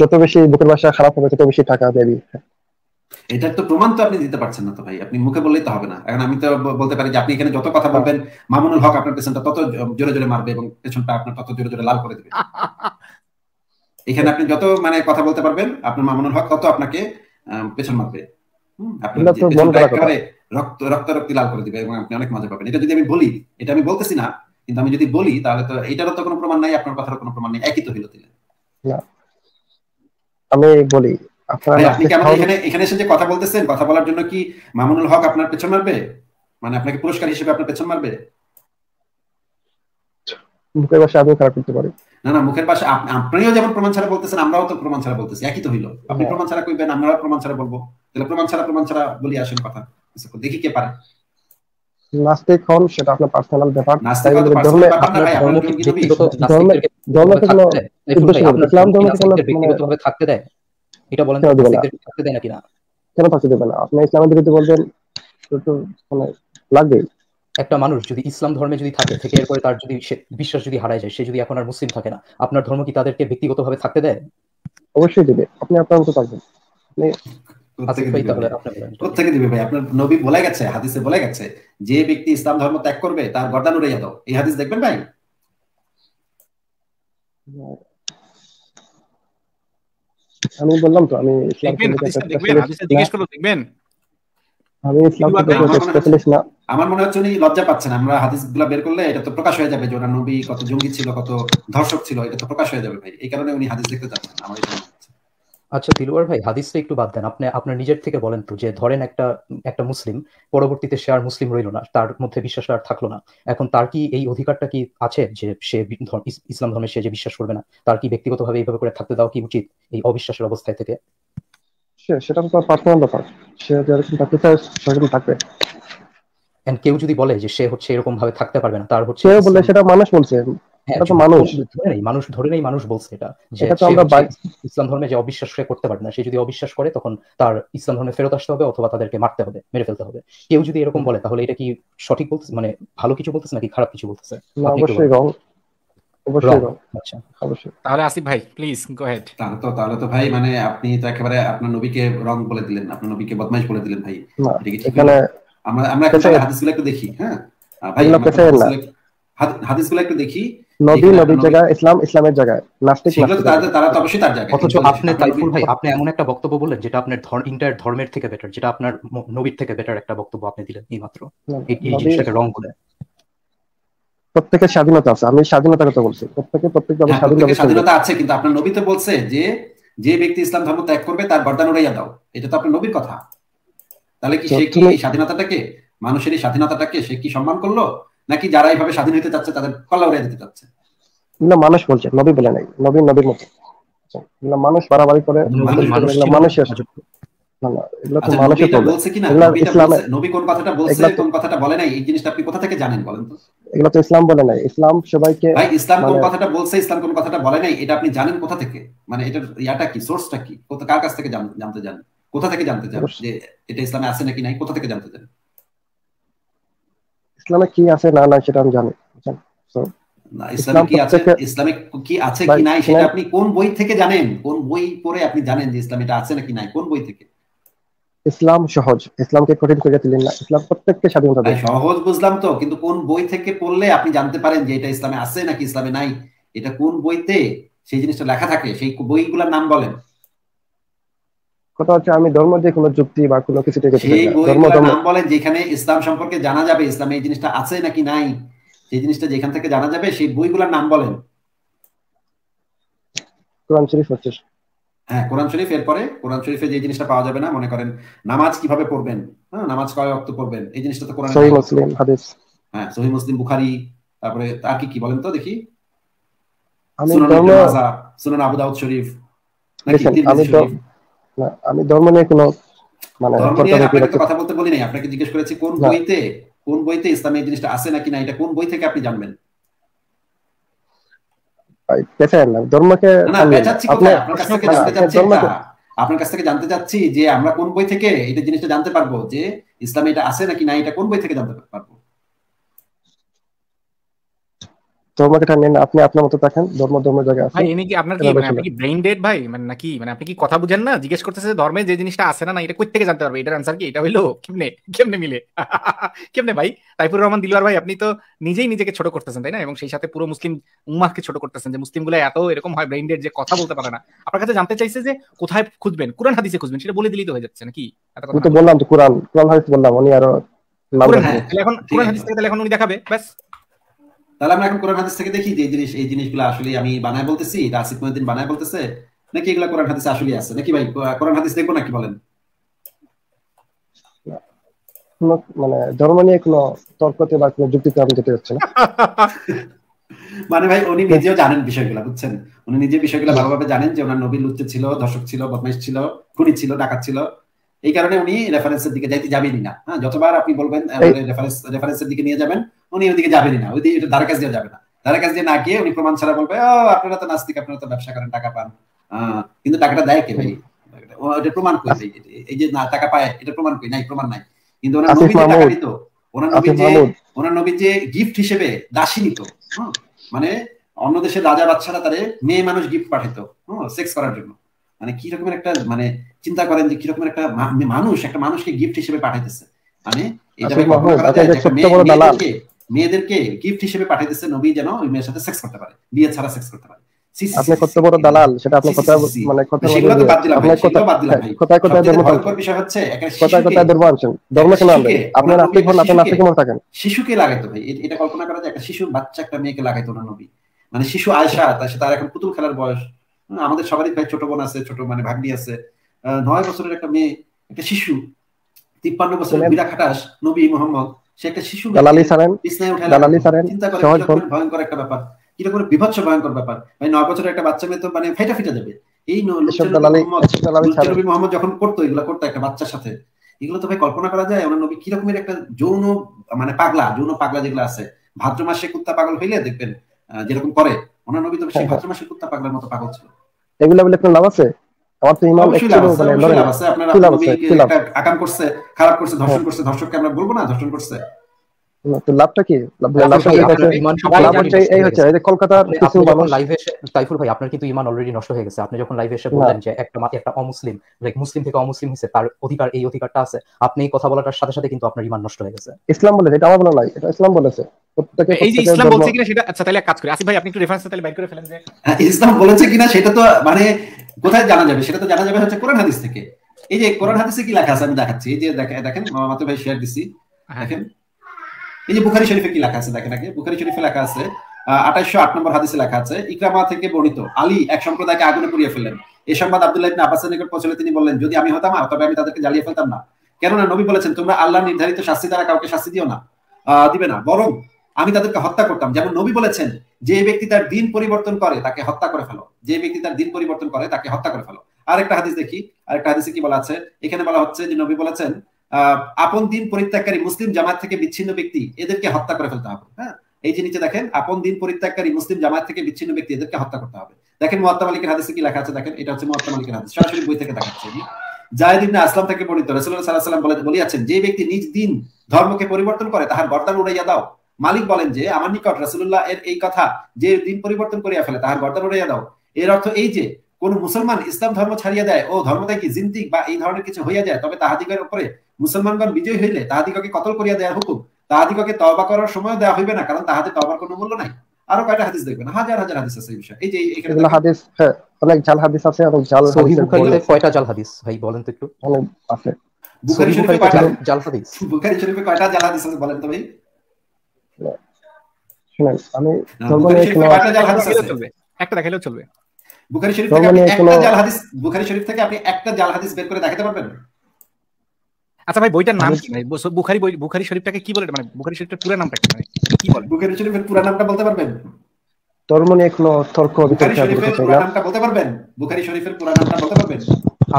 যত বেশি বুকের ভাষা খারাপ হবে তত বেশি টাকা দেবি এটার তো প্রমাণ তো আপনি দিতে পারছেন না তো ভাই আপনি মুখে বললেই তো হবে না এখন আমি তো বলতে পারি যে আপনি এখানে যত কথা বলবেন মামুনুল হক আপনার পেছনটা তত জোরে জোরে মারবে এবং পেছনটা আপনার তত জোরে জোরে লাল করে দেবে এখানে আপনি যত মানে কথা বলতে পারবেন আপনার মামুনুল হক তত আপনাকে পেছন মারবে আপনি রক্ত রক্তারক্তি লাল করে দিবে এবং আপনি অনেক মজা পাবেন এটা যদি আমি বলি এটা আমি বলতেছি না কিন্তু আমি যদি বলি তাহলে তো এটারও তো কোনো প্রমাণ নাই আপনার কথার কোনো প্রমাণ নাই একই তো হইল দিলেন আমি বলি আপনি এখানে এখানে এসে যে কথা বলতেছেন কথা বলার জন্য কি মামুনুল হক আপনার পেছন মারবে মানে আপনাকে পুরস্কার হিসেবে আপনার পেছন মারবে মুখের খারাপ করতে না না মুখের পাশে আপনিও যেমন প্রমাণ ছাড়া বলতেছেন আমরাও তো প্রমাণ ছাড়া বলতেছি একই তো হইলো আপনি হ্যাঁ। প্রমাণ ছাড়া কইবেন আমরাও প্রমাণ ছাড়া বলবো তাহলে প্রমাণ ছাড়া প্রমাণ ছাড়া বলি আসেন কথা দেখি কে পারে নাস্তিক হন সেটা আপনার পার্সোনাল ব্যাপার ইসলাম থাকতে দেয় এটা বলেন থাকতে দেয় নাকি না কেন থাকতে দেবে না আপনি ইসলামের বিরুদ্ধে মানে লাগবে একটা মানুষ যদি ইসলাম ধর্মে যদি থাকে থেকে এরপরে তার যদি বিশ্বাস যদি হারায় যায় সে যদি এখন আর মুসলিম থাকে না আপনার ধর্ম কি তাদেরকে ব্যক্তিগতভাবে থাকতে দেয় অবশ্যই দেবে আপনি আপনার মতো থাকবেন আচ্ছা, দিবে ভাই আপনার নবী বলে গেছে হাদিসে বলে গেছে যে ব্যক্তি ইসলাম ধর্ম ত্যাগ করবে তার গর্দান উড়ে এই হাদিস দেখবেন ভাই আমি বললাম তো আমি আমি ইসলাম না আমার মনে হচ্ছে উনি লজ্জা পাচ্ছেন আমরা হাদিস গুলা বের করলে এটা তো প্রকাশ হয়ে যাবে যে ওরা নবী কত জঙ্গি ছিল কত ধর্ষক ছিল এটা তো প্রকাশ হয়ে যাবে ভাই এই কারণে উনি হাদিস দেখতে চাচ্ছেন আমার আচ্ছা দিলওয়ার ভাই হাদিসটা একটু বাদ দেন আপনি আপনার নিজের থেকে বলেন তো যে ধরেন একটা একটা মুসলিম পরবর্তীতে সে আর মুসলিম রইল না তার মধ্যে বিশ্বাস আর থাকলো না এখন তার কি এই অধিকারটা কি আছে যে সে ইসলাম ধর্মে সে যে বিশ্বাস করবে না তার কি ব্যক্তিগত ভাবে এইভাবে করে থাকতে দেওয়া কি উচিত এই অবিশ্বাসের অবস্থায় থেকে সেটা তো পার্সোনাল ব্যাপার সে যেরকম থাকতে চায় সেরকম থাকবে কেউ যদি বলে যে সে হচ্ছে এরকম ভাবে থাকতে পারবে না তার হচ্ছে সেটা মানুষ বলছে হ্যাঁ, এটা তো মানুষ ধরে নেই মানুষ ধরে নেই মানুষ বলছে এটা তো আমরা ইসলাম ধর্মে যে অবিশ্বাস করতে পারে না সে যদি অবিশ্বাস করে তখন তার ইসলাম ধর্মে ফেরত আসতে হবে অথবা তাদেরকে মারতে হবে মেরে ফেলতে হবে কেউ যদি এরকম বলে তাহলে এটা কি সঠিক বলতেছে মানে ভালো কিছু বলতেছে নাকি খারাপ কিছু বলতেছে আচ্ছা। অবশ্যই তাহলে আসিফ ভাই প্লিজ গো হেড তো তাহলে তো ভাই মানে আপনি তো একেবারে আপনার নবীকে রং বলে দিলেন আপনার নবীকে বদমাইশ বলে দিলেন ভাই এখানে আমরা আমরা হাদিসগুলো একটু দেখি হ্যাঁ ভাই হাদিসগুলো একটু দেখি ইসলাম ইসলামের জায়গায় নাস্তিক অথচ আপনি ভাই আপনি এমন একটা বক্তব্য বললেন যেটা আপনার ইন্টার ধর্মের থেকে বেটার যেটা আপনার নবীর থেকে বেটার একটা বক্তব্য আপনি দিলেন এই মাত্র এই জিনিসটাকে রং করে প্রত্যেকের স্বাধীনতা আছে আমি স্বাধীনতার কথা বলছি প্রত্যেকে হ্যাঁ, স্বাধীনতা আছে কিন্তু আপনার নবী তো বলছে যে যে ব্যক্তি ইসলাম ধর্ম ত্যাগ করবে তার বরদান উড়াইয়া দাও এটা তো আপনার নবীর কথা তাহলে কি সে কি স্বাধীনতাটাকে মানুষের এই স্বাধীনতাটাকে সে কি সম্মান করলো নাকি যারা এইভাবে স্বাধীন হতে চাচ্ছে তাদের কল্লা উড়িয়ে দিতে চাচ্ছে না মানুষ বলছে নবী বলে নাই নবী নবীর মতো আচ্ছা, মানুষ বাড়াবাড়ি করে মানুষের আচ্ছা, ইসলাম বলে নাই ইসলাম সবাইকে ইসলাম কোন মানে- কথাটা বলছে ইসলাম কোন কথাটা বলে নাই এটা আপনি জানেন কোথা থেকে মানে এটার ইয়াটা কি সোর্সটা কি কার কাছ থেকে জানতে জানেন কোথা থেকে জানতে চান যে এটা ইসলামে আছে নাকি নাই কোথা থেকে জানতে চান ইসলামে কি আছে না নাই সেটা আমি জানি ইসলাম এটা আছে নাকি নাই কোন বই থেকে ইসলাম সহজ ইসলামকে কঠিন করে দিলেন না ইসলাম প্রত্যেককে স্বাধীনতা দেয় সহজ বুঝলাম তো কিন্তু কোন বই থেকে পড়লে আপনি জানতে পারেন যে এটা ইসলামে আছে নাকি ইসলামে নাই এটা কোন বইতে সেই জিনিসটা লেখা থাকে সেই বইগুলোর নাম বলেন কথা হচ্ছে আমি ধর্ম দিয়ে কোনো যুক্তি বা কোনো কিছু ধর্ম ধর্ম যেখানে ইসলাম সম্পর্কে জানা যাবে ইসলামে এই জিনিসটা আছে নাকি নাই জিনিসটা যেখান থেকে জানা যাবে সেই বইগুলোর নাম বলেন কোরআন শরীফ হচ্ছে হ্যাঁ কোরআন শরীফ এরপরে কোরআন শরীফে যে জিনিসটা পাওয়া যাবে না মনে করেন নামাজ কিভাবে পড়বেন হ্যাঁ নামাজ কয় ওয়াক্ত পড়বেন এই জিনিসটা তো কোরআন বুখারি মুসলিম হাদিস হ্যাঁ মুসলিম তারপরে আর কি কি বলেন তো দেখি আমি সুনান আবু দাউদ শরীফ নাকি না আমি ধর্ম নিয়ে কোনো মানে কথা বলতে বলি নাই আপনাকে জিজ্ঞেস করেছি কোন বইতে কোন বইতে ইসলামের জিনিসটা আছে নাকি না এটা কোন বই থেকে আপনি জানবেন না আপনার কাছ থেকে জানতে চাচ্ছি যে আমরা কোন বই থেকে এটা জিনিসটা জানতে পারবো যে ইসলামে এটা আছে নাকি না এটা কোন বই থেকে জানতে পারবো আপনি আপনার মতো ধর্ম ধর্মের আছে কি আপনার কি মানে কি ডেড ভাই মানে নাকি মানে আপনি কি কথা বুঝেন না জিজ্ঞেস করতেছে ধর্মে যে জিনিসটা আছে না না এটা কই থেকে জানতে পারবে এটার आंसर কি এটা হইলো কেমনে কেমনে মিলে কেমনে ভাই তাইফুর রহমান দিলওয়ার ভাই আপনি তো নিজেই নিজেকে ছোট করতেছেন তাই না এবং সেই সাথে পুরো মুসলিম উম্মাহকে ছোট করতেছেন যে মুসলিমগুলো এত এরকম হয় ব্রেইন ডেড যে কথা বলতে পারে না আপনার কাছে জানতে চাইছে যে কোথায় খুঁজবেন কোরআন হাদিসে খুঁজবেন সেটা বলে দিলেই তো হয়ে যাচ্ছে নাকি আমি তো বললাম তো কোরআন কোরআন হাদিস বললাম উনি আরো হ্যাঁ, এখন কোরআন হাদিস থেকে তাহলে এখন উনি দেখাবে ব্যাস তাহলে আমরা এখন কোরআন হাদিস থেকে দেখি যে জিনিস এই জিনিসগুলো আসলে আমি বানায় বলতেছি রাসিফ মহিউদ্দিন বানায় বলতেছে নাকি এগুলা কোরআন হাদিস আসলে আছে নাকি ভাই কোরআন হাদিস দেখবো নাকি বলেন মানে ধর্ম নিয়ে কোনো তর্কতে বা কোনো যুক্তিতে আমি যেতে যাচ্ছি না মানে ভাই উনি নিজেও জানেন বিষয়গুলো বুঝছেন উনি নিজে বিষয়গুলো ভালোভাবে জানেন যে ওনার নবী লুচ্চে ছিল দর্শক ছিল বদমাইশ ছিল খুনি ছিল ডাকাত ছিল এই কারণে উনি রেফারেন্সের দিকে যাইতে যাবেনই না হ্যাঁ যতবার আপনি বলবেন রেফারেন্স রেফারেন্সের দিকে নিয়ে যাবেন উনি ওদিকে যাবেন না ওই দিকে ধারা কাজ দিয়ে যাবে না ধারা কাজ দিয়ে না গিয়ে উনি প্রমাণ ছাড়া বলবে ও আপনারা তো নাস্তিক আপনারা তো ব্যবসা করেন টাকা পান কিন্তু টাকাটা দেয় কে ভাই এটা প্রমাণ করি এই যে না টাকা পায় এটা প্রমাণ করি নাই প্রমাণ নাই কিন্তু ওনার নবী যে টাকা দিত ওনার নবী যে ওনার নবী যে গিফট হিসেবে দাসী নিত মানে অন্য দেশের রাজা বাচ্চারা তারে মেয়ে মানুষ গিফট পাঠাতো সেক্স করার জন্য মানে কি রকমের একটা মানে চিন্তা করেন যে কি রকমের একটা মানুষ একটা মানুষকে গিফট হিসেবে পাঠাইতেছে মানে এটা মেয়েদেরকে গিফট হিসেবে পাঠিয়ে দিচ্ছে নবী যেন ওই মেয়ের সাথে সেক্স করতে পারে বিয়ে ছাড়া সেক্স করতে পারে আপনি কত বড় দালাল সেটা আপনি কথা মানে কথা আপনি কথা কথা কথা ধর্ম বিষয় হচ্ছে কথা কথা ধর্ম ধর্ম কেন আপনি থাকেন শিশুকে লাগাইতো ভাই এটা কল্পনা করা যায় একটা শিশু বাচ্চা একটা মেয়েকে লাগাইতো না নবী মানে শিশু আয়সা তার সাথে এখন পুতুল খেলার বয়স আমাদের সবারই ভাই ছোট বোন আছে ছোট মানে ভাগ্নি আছে নয় বছরের একটা মেয়ে একটা শিশু তিপ্পান্ন বছরের বিরা খাটাস নবী মোহাম্মদ মানে, মানে করতো একটা বাচ্চার সাথে এগুলো তো ভাই কল্পনা করা যায় ওনার নবী কি একটা যৌন মানে পাগলা যৌন পাগলা যেগুলো আছে ভাদ্র মাসে কুত্তা পাগল হইলে দেখবেন যেরকম করে ওনার নবী তো সেই হ্যাঁ, ভাদ্র হ্যাঁ। মাসে কুত্তা পাগলার মতো পাগল ছিল এগুলো লাভ আছে লাইভে মানে হ্যাঁ। ভাই আপনার কিন্তু ইমান অলরেডি নষ্ট হয়ে গেছে আপনি যখন লাইভে যে একটা একটা অমুসলিম মুসলিম থেকে অমুসলিম তার অধিকার এই অধিকারটা আছে আপনি কথা বলাটার সাথে সাথে কিন্তু আপনার ইমান নষ্ট হয়ে গেছে ইসলাম বলেছে এটা আমার বলা এটা ইসলাম বলেছে আচ্ছা, হ্যাঁ, ইসলাম বলেছে কিনা সেটা তো মানে কোথায় জানা যাবে সেটা তো জানা যাবে হচ্ছে কোরআন হাদিস থেকে এই যে কোরআন হাদিসে কি লেখা আছে আমি দেখাচ্ছি এই যে দেখেন মামাতো ভাই শেয়ার দিছি হ্যাঁ। দেখেন এই যে শরীফে কি লেখা আছে দেখেন আগে শরীফে লেখা আছে আট নম্বর হাদিসে লেখা আছে ইকরামা থেকে বর্ণিত আলী এক সম্প্রদায়কে আগুনে পুড়িয়ে ফেললেন এ সংবাদ আব্দুল্লাহ ইবনে আব্বাসের নিকট পৌঁছলে তিনি বললেন যদি আমি হতাম তবে আমি তাদেরকে জ্বালিয়ে ফেলতাম না কেননা নবী বলেছেন তোমরা আল্লাহ নির্ধারিত শাস্তি দ্বারা কাউকে শাস্তি দিও না দিবে না বরং আমি তাদেরকে হত্যা করতাম যেমন নবী বলেছেন যে ব্যক্তি তার দিন পরিবর্তন করে তাকে হত্যা করে ফেলো যে ব্যক্তি তার দিন পরিবর্তন করে তাকে হত্যা করে ফেলো আরেকটা হাদিস দেখি আরেকটা হাদিসে কি বলা আছে এখানে বলা হচ্ছে যে নবী বলেছেন আপন দিন পরিত্যাগকারী মুসলিম জামাত থেকে বিচ্ছিন্ন ব্যক্তি এদেরকে হত্যা করে ফেলতে হবে হ্যাঁ এই যে নিচে দেখেন আপন দিন পরিত্যাগকারী মুসলিম জামাত থেকে বিচ্ছিন্ন ব্যক্তি এদেরকে হত্যা করতে হবে দেখেন মহাত্মা মালিকের হাদিসে কি লেখা আছে দেখেন এটা হচ্ছে মহাত্মা মালিকের হাদিস সরাসরি বই থেকে দেখাচ্ছে জায়দ ইবনে আসলাম থেকে বর্ণিত রাসূলুল্লাহ সাল্লাহ সাল্লাম বলে বলিয়াছেন যে ব্যক্তি নিজ দিন ধর্মকে পরিবর্তন করে তাহার গর্দান উড়াইয়া দাও মালিক বলেন যে আমার নিকট রাসুল্লাহ এর এই কথা যে দিন পরিবর্তন করিয়া ফেলে তাহার গর্দন উড়াইয়া দাও এর অর্থ এই যে কোন মুসলমান ইসলাম ধর্ম ছাড়িয়া দেয় ও ধর্ম কি জিন্তিক বা এই ধরনের কিছু হইয়া যায় তবে তাহাদিগের উপরে মুসলমানগণ বিজয় হইলে তাহাদিগকে কতল করিয়া দেওয়ার হুকুম তাহাদিগকে তবা করার সময় দেওয়া হইবে না কারণ তাহাতে তবার কোনো মূল্য নাই আরো কয়টা হাদিস দেখবেন হাজার হাজার হাদিস আছে এই বিষয়ে এই যে এখানে হাদিস হ্যাঁ অনেক জাল হাদিস আছে অনেক জাল সহিহ বুখারীতে কয়টা জাল হাদিস ভাই বলেন তো একটু আছে বুখারী শরীফে কয়টা জাল হাদিস বুখারী শরীফে কয়টা জাল হাদিস আছে বলেন তো ভাই শরীফ থেকে একটা জাল শরীফ থেকে আপনি একটা জাল বের করে দেখাতে পারবেন আচ্ছা ভাই বইটার নাম কি বুখারি বুখারি বই শরীফটাকে কি বলে মানে বুখারি শরীফটা পুরো নামটা কি মানে বলে শরীফের পুরো নামটা বলতে পারবেন তোর মনে কোনো তর্ক বিতর্ক বলতে পারবেন বুখারী শরীফের বলতে পারবেন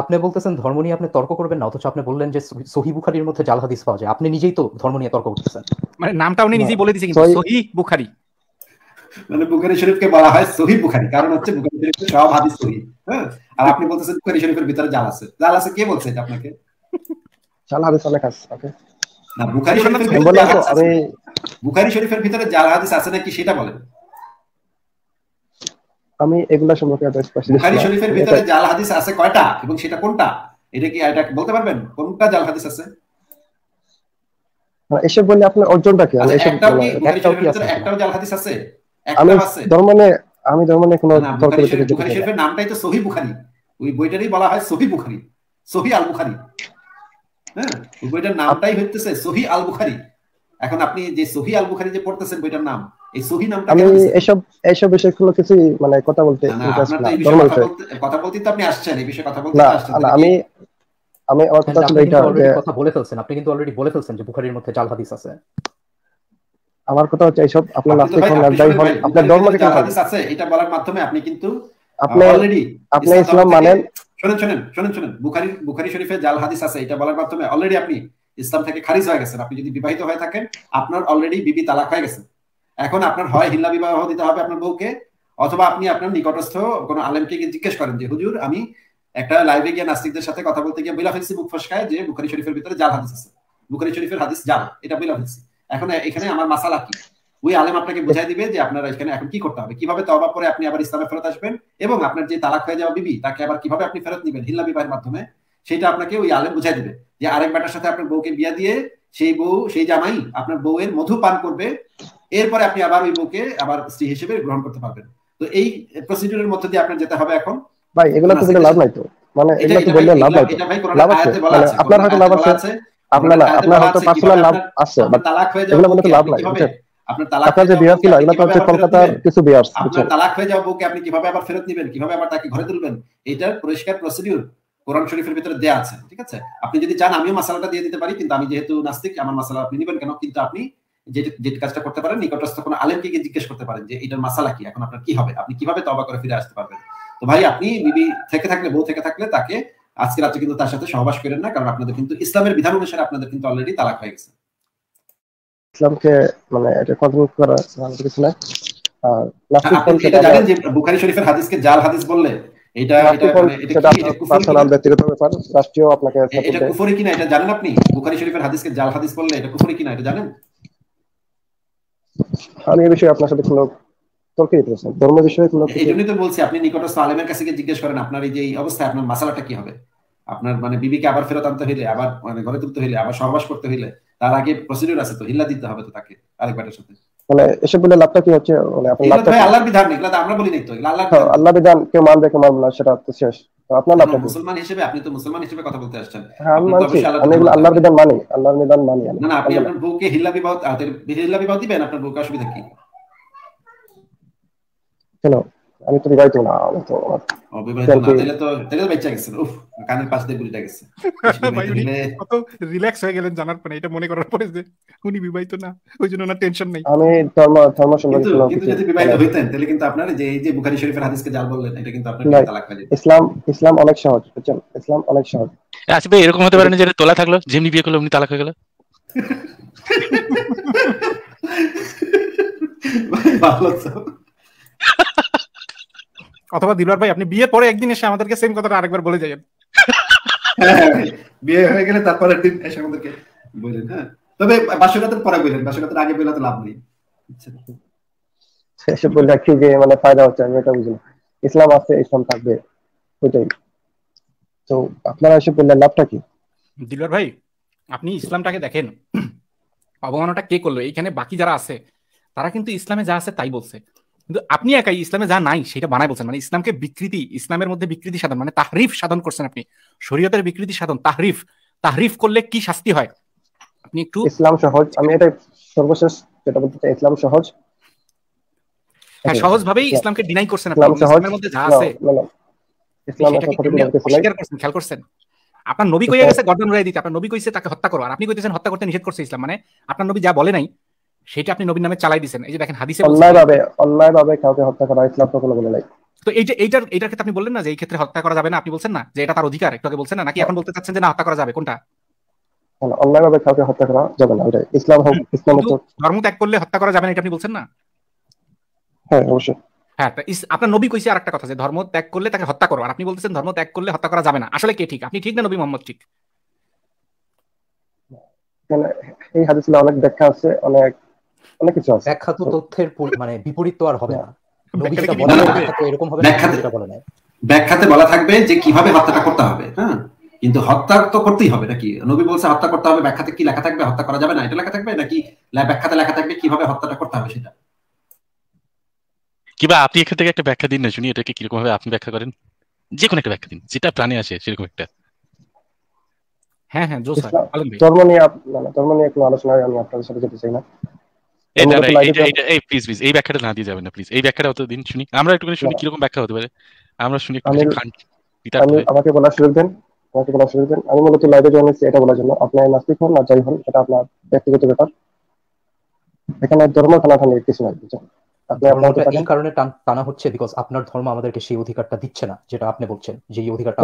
আপনি বলতেছেন ধর্ম নিয়ে আপনি তর্ক করবেন না অথচ আপনি বললেন যে সহি বুখারীর মধ্যে জাল হাদিস পাওয়া যায় আপনি নিজেই তো ধর্ম নিয়ে তর্ক করতেছেন মানে নামটা উনি নিজেই বলে দিয়েছেন কিন্তু সহি বুখারী মানে বুখারী শরীফকে বলা হয় সহি বুখারী কারণ হচ্ছে বুখারী শরীফের সব হাদিস সহি হ্যাঁ আর আপনি বলতেছেন বুখারী শরীফের ভিতরে জাল আছে জাল আছে কে বলছে এটা আপনাকে জাল হাদিস অনেক আছে ওকে না বুখারী শরীফের ভিতরে জাল হাদিস আছে নাকি সেটা বলেন আমি এগুলা সম্পর্কে এত স্পষ্ট বুখারী শরীফের ভিতরে জাল হাদিস আছে কয়টা এবং সেটা কোনটা এটা কি এটা বলতে পারবেন কোনটা জাল হাদিস আছে হ্যাঁ, এসব বলে আপনার অর্জনটা কি আছে আচ্ছা, এসব একটাও কি আছে একটাও জাল হাদিস আছে আছে ধর্ম মানে আমি ধর্ম মানে কোনো তর্ক করতে যাচ্ছি বুখারী শরীফের নামটাই তো সহি বুখারী ওই বইটারই বলা হয় সহি বুখারী সহি আল বুখারী হ্যাঁ ওই বইটার নামটাই হইতেছে সহি আল বুখারী এখন আপনি যে সহি আল বুখারি যে পড়তেছেন বইটার নাম আমার কথা এটা হচ্ছে এইসব আপনার বলার মাধ্যমে আপনি কিন্তু আপনি অলরেডি ইসলাম মানেন শুনেন শুনেন শুনেন শুনেন শরীফে জাল হাদিস আছে এটা বলার মাধ্যমে অলরেডি আপনি ইসলাম থেকে খারিজ হয়ে গেছেন আপনি যদি বিবাহিত হয়ে থাকেন আপনার অলরেডি বিবি তালাক হয়ে গেছে এখন আপনার হয় হিল্লা বিবাহ দিতে হবে আপনার বউকে অথবা আপনি আপনার নিকটস্থ কোনো আলেমকে জিজ্ঞেস করেন যে হুজুর আমি একটা লাইভে গিয়ে নাস্তিকদের সাথে কথা বলতে গিয়ে বিলা ফেলছি বুক ফসকায় যে বুখারি শরীফের ভিতরে জাল হাদিস আছে বুখারি শরীফের হাদিস জাল এটা বিলা ফেলছি এখন এখানে আমার মাসালা কি ওই আলেম আপনাকে বুঝাই দিবে যে আপনারা এখানে এখন কি করতে হবে কিভাবে তবা পরে আপনি আবার ইসলামে ফেরত আসবেন এবং আপনার যে তালাক হয়ে যাওয়া বিবি তাকে আবার কিভাবে আপনি ফেরত নিবেন হিল্লা বিবাহের মাধ্যমে সেটা আপনাকে ওই আলেম বুঝাই দিবে যে আরেক বেটার সাথে আপনার বউকে বিয়া দিয়ে সেই বউ সেই জামাই আপনার বউয়ের মধু পান করবে এরপরে আপনি আবার ওই বুকে আবার স্ত্রী হিসেবে গ্রহণ করতে পারবেন তো এই প্রসিডিউরের মধ্যে দিয়ে আপনার যেতে হবে এখন ভাই এগুলো তো লাভ নাই তো মানে এটা তো বললে লাভ আছে লাভ মানে আছে মানে আপনার হয়তো লাভ আছে আপনার না আপনার হয়তো পার্সোনাল লাভ আছে বাট তালাক হয়ে যাবে এগুলো তো লাভ নাই আপনার তালাক আপনার যে বিয়ার ছিল এগুলো তো হচ্ছে কলকাতার কিছু বিয়ার্স আপনার তালাক হয়ে যাওয়া বুকে আপনি কিভাবে আবার ফেরত নেবেন কিভাবে আবার তাকে ঘরে তুলবেন এটার পরিষ্কার প্রসিডিউর কোরআন শরীফের ভিতরে দেয়া আছে ঠিক আছে আপনি যদি চান আমিও মশলাটা দিয়ে দিতে পারি কিন্তু আমি যেহেতু নাস্তিক আমার মশলা আপনি নেবেন কেন কিন্তু আপনি যেটি কাজটা করতে পারেন নিকটস্থ কোনো আলেমকে জিজ্ঞেস করতে পারেন যে এটার মাসালা কি এখন আপনার কি হবে আপনি কিভাবে তবা করে ফিরে আসতে পারবেন তো ভাই আপনি বিবি থেকে থাকলে বউ থেকে থাকলে তাকে আজকে রাত্রে কিন্তু তার সাথে সহবাস করেন না কারণ আপনাদের কিন্তু ইসলামের বিধান অনুসারে আপনাদের কিন্তু অলরেডি তালাক হয়ে গেছে ইসলামকে মানে এটা করা কিছু না আচ্ছা, জানেন যে বুখারী শরীফের হাদিসকে জাল হাদিস বললে এটা এটা ব্যক্তিগত ব্যাপার রাষ্ট্রীয় আপনাকে এটা কুফরি কিনা এটা জানেন আপনি বুখারী শরীফের হাদিসকে জাল হাদিস বললে এটা কুফরি কিনা এটা জানেন আমি এই বিষয়ে আপনার সাথে কোনো তর্কে দিতে চাই ধর্ম বিষয়ে কোনো এই জন্যই তো বলছি আপনি নিকটস্থ আলেমের কাছে গিয়ে জিজ্ঞেস করেন আপনার এই যে অবস্থা আপনার মাসালাটা কি হবে আপনার মানে বিবিকে আবার ফেরত আনতে হইলে আবার মানে ঘরে তুলতে হইলে আবার সহবাস করতে হইলে তার আগে প্রসিডিউর আছে তো হিল্লা দিতে হবে তো তাকে আরেক ব্যাটার সাথে মানে এসব বলে লাভটা কি হচ্ছে মানে আপনি আল্লাহর বিধান নেই তো আমরা বলি নাই তো আল্লাহর হ্যাঁ, আল্লাহ বিধান কেউ মানবে কেউ মানবে না সেটা তো শেষ আপনার মুসলমান হিসেবে আপনি তো মুসলমান হিসেবে কথা বলতে আসছেন হ্যাঁ, আমি মানছি আমি না আপনি আপনার বউকে হিল্লা বিবাহ দিবেন আপনার বউকে অসুবিধা কি আমি তো বিবাহিত না আমি তো তো রিল্যাক্স হয়ে গেলেন জানার এটা মনে করার পরে যে বিবাহিত না ওই জন্য ওনার টেনশন আমি হ্যাঁ। যে জাল বললেন এটা কিন্তু ইসলাম ইসলাম অনেক সহজ বুঝছেন ইসলাম অনেক সহজ আসবে আচ্ছা এরকম হতে পারে না যে তোলা থাকলো যেমনি বিয়ে করলো অমনি তালাক হয়ে গেল ভালো অথবা দিলওয়ার ভাই আপনি বিয়ের পরে একদিন এসে আমাদেরকে সেম কথাটা আরেকবার বলে যাবেন বিয়ে হয়ে গেলে তারপর একদিন এসে আমাদেরকে বলেন হ্যাঁ তবে বাসুকাতের পরে বলেন বাসুকাতের আগে বলে তো লাভ নেই আচ্ছা। সে সব বলে কি যে মানে फायदा হচ্ছে আমি এটা বুঝলাম ইসলাম আছে ইসলাম থাকবে ওইটাই তো আপনারা এসে বললেন লাভটা কি দিলওয়ার ভাই আপনি ইসলামটাকে দেখেন অবমাননাটা কে করলো এইখানে বাকি যারা আছে তারা কিন্তু ইসলামে যা আছে তাই বলছে কিন্তু আপনি একাই ইসলামে যা নাই সেটা বানাই বলছেন মানে ইসলামকে বিকৃতি ইসলামের মধ্যে বিকৃতি সাধন মানে তাহরিফ সাধন করছেন আপনি শরীয়তের বিকৃতি সাধন তাহরিফ তাহরিফ করলে কি শাস্তি হয় আপনি একটু ইসলাম সহজ আমি এটা সর্বশেষ যেটা বলতে চাই ইসলাম সহজ হ্যাঁ সহজ ভাবেই ইসলামকে ডিনাই করছেন আপনি ইসলামের মধ্যে যা আছে খেয়াল করছেন আপনার নবী কইয়া গেছে গর্দন উড়াই দিতে আপনার নবী কইছে তাকে হত্যা করো আর আপনি কইতেছেন হত্যা করতে নিষেধ করছে ইসলাম মানে আপনার নবী যা বলে নাই সেটা আপনি নবীর নামে চালাই দিয়েছেন এই যে দেখেন হাদিসে আল্লাহর ভাবে আল্লাহর ভাবে কাউকে হত্যা করা ইসলাম তো কোনো বলে নাই তো এই যে এইটার এইটার ক্ষেত্রে আপনি বললেন না যে এই ক্ষেত্রে হত্যা করা যাবে না আপনি বলছেন না যে এটা তার অধিকার একটু আগে বলছেন না নাকি এখন বলতে চাচ্ছেন যে না হত্যা করা যাবে কোনটা অন্যায় ভাবে কাউকে হত্যা করা যাবে না এটা ইসলাম হোক ইসলাম ধর্ম ত্যাগ করলে হত্যা করা যাবে না এটা আপনি বলছেন না হ্যাঁ অবশ্যই হ্যাঁ আপনার নবী কইছে আরেকটা কথা যে ধর্ম ত্যাগ করলে তাকে হত্যা করো আর আপনি বলতেছেন ধর্ম ত্যাগ করলে হত্যা করা যাবে না আসলে কে ঠিক আপনি ঠিক না নবী মোহাম্মদ ঠিক মানে এই হাদিসে অনেক ব্যাখ্যা আছে অনেক অনেক তথ্যের মানে বিপরীত তো আর হবে না ব্যাখ্যাতে বলা থাকবে যে কিভাবে হত্যাটা করতে হবে হ্যাঁ কিন্তু হত্যা তো করতেই হবে নাকি নবী বলছে হত্যা করতে হবে ব্যাখ্যাতে কি লেখা থাকবে হত্যা করা যাবে না এটা লেখা থাকবে নাকি ব্যাখ্যাতে লেখা থাকবে কিভাবে হত্যাটা করতে হবে সেটা কিবা আপনি এখান থেকে একটা ব্যাখ্যা দিন না শুনি এটাকে কিরকম ভাবে আপনি ব্যাখ্যা করেন যে কোনো একটা ব্যাখ্যা দিন যেটা প্রাণে আসে সেরকম একটা হ্যাঁ হ্যাঁ জোস ধর্ম নিয়ে মানে ধর্ম নিয়ে আলোচনায় আমি আপনাদের সাথে যেতে চাই না আপনার ধর্ম টানা হচ্ছে বিকজ আপনার ধর্ম আমাদেরকে সেই অধিকারটা দিচ্ছে না যেটা আপনি বলছেন যে এই অধিকারটা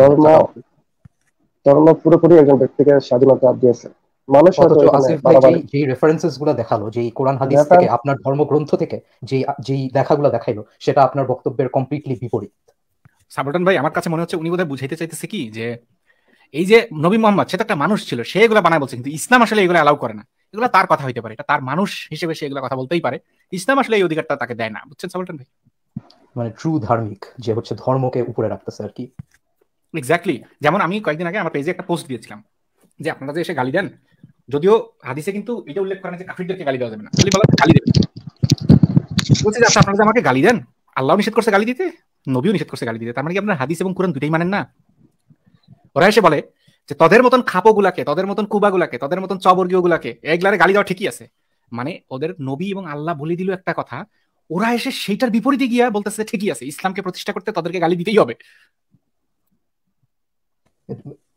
ধর্ম পুরোপুরি একজন ব্যক্তিকে স্বাধীনতা দিয়েছে মানুষ আসিফ ভাই যেই যেই রেফারেন্সেস গুলো দেখালো যেই কোরআন হাদিস থেকে আপনার ধর্মগ্রন্থ থেকে যেই দেখাগুলো দেখাইলো সেটা আপনার বক্তব্যের কমপ্লিটলি বিপরীত ভাই আমার কাছে মনে হচ্ছে উনি বোধহয় বুঝাইতে চাইতেছে কি যে এই যে নবী মোহাম্মদ সে তো একটা মানুষ ছিল সে এগুলো বানায় বলছে কিন্তু ইসলাম আসলে এগুলো অ্যালাউ করে না এগুলো তার কথা হইতে পারে এটা তার মানুষ হিসেবে সে এগুলো কথা বলতেই পারে ইসলাম আসলে এই অধিকারটা তাকে দেয় না বুঝছেন সাবরটন ভাই মানে ট্রু ধার্মিক যে হচ্ছে ধর্মকে উপরে রাখতেছে আর কি এক্স্যাক্টলি যেমন আমি কয়েকদিন আগে আমার পেজে একটা পোস্ট দিয়েছিলাম যে আপনারা যে এসে গালি দেন যদিও হাদিসে কিন্তু এটা উল্লেখ করেন যে কাফিরদেরকে গালি দেওয়া যাবে না খালি বলা গালি দেবে বলছে যে আচ্ছা, আপনারা যে আমাকে গালি দেন আল্লাহ নিষেধ করছে গালি দিতে নবীও নিষেধ করছে গালি দিতে তার মানে কি আপনার হাদিস এবং কোরআন দুটাই মানেন না ওরা এসে বলে যে তদের মতন খাপো গুলাকে তদের মতন কুবা গুলাকে তদের মতন চবর্গীয় গুলাকে এগুলারে গালি দেওয়া ঠিকই আছে মানে ওদের নবী এবং আল্লাহ বলে দিল একটা কথা ওরা এসে সেইটার বিপরীতে গিয়া বলতেছে ঠিকই আছে ইসলামকে প্রতিষ্ঠা করতে তাদেরকে গালি দিতেই হবে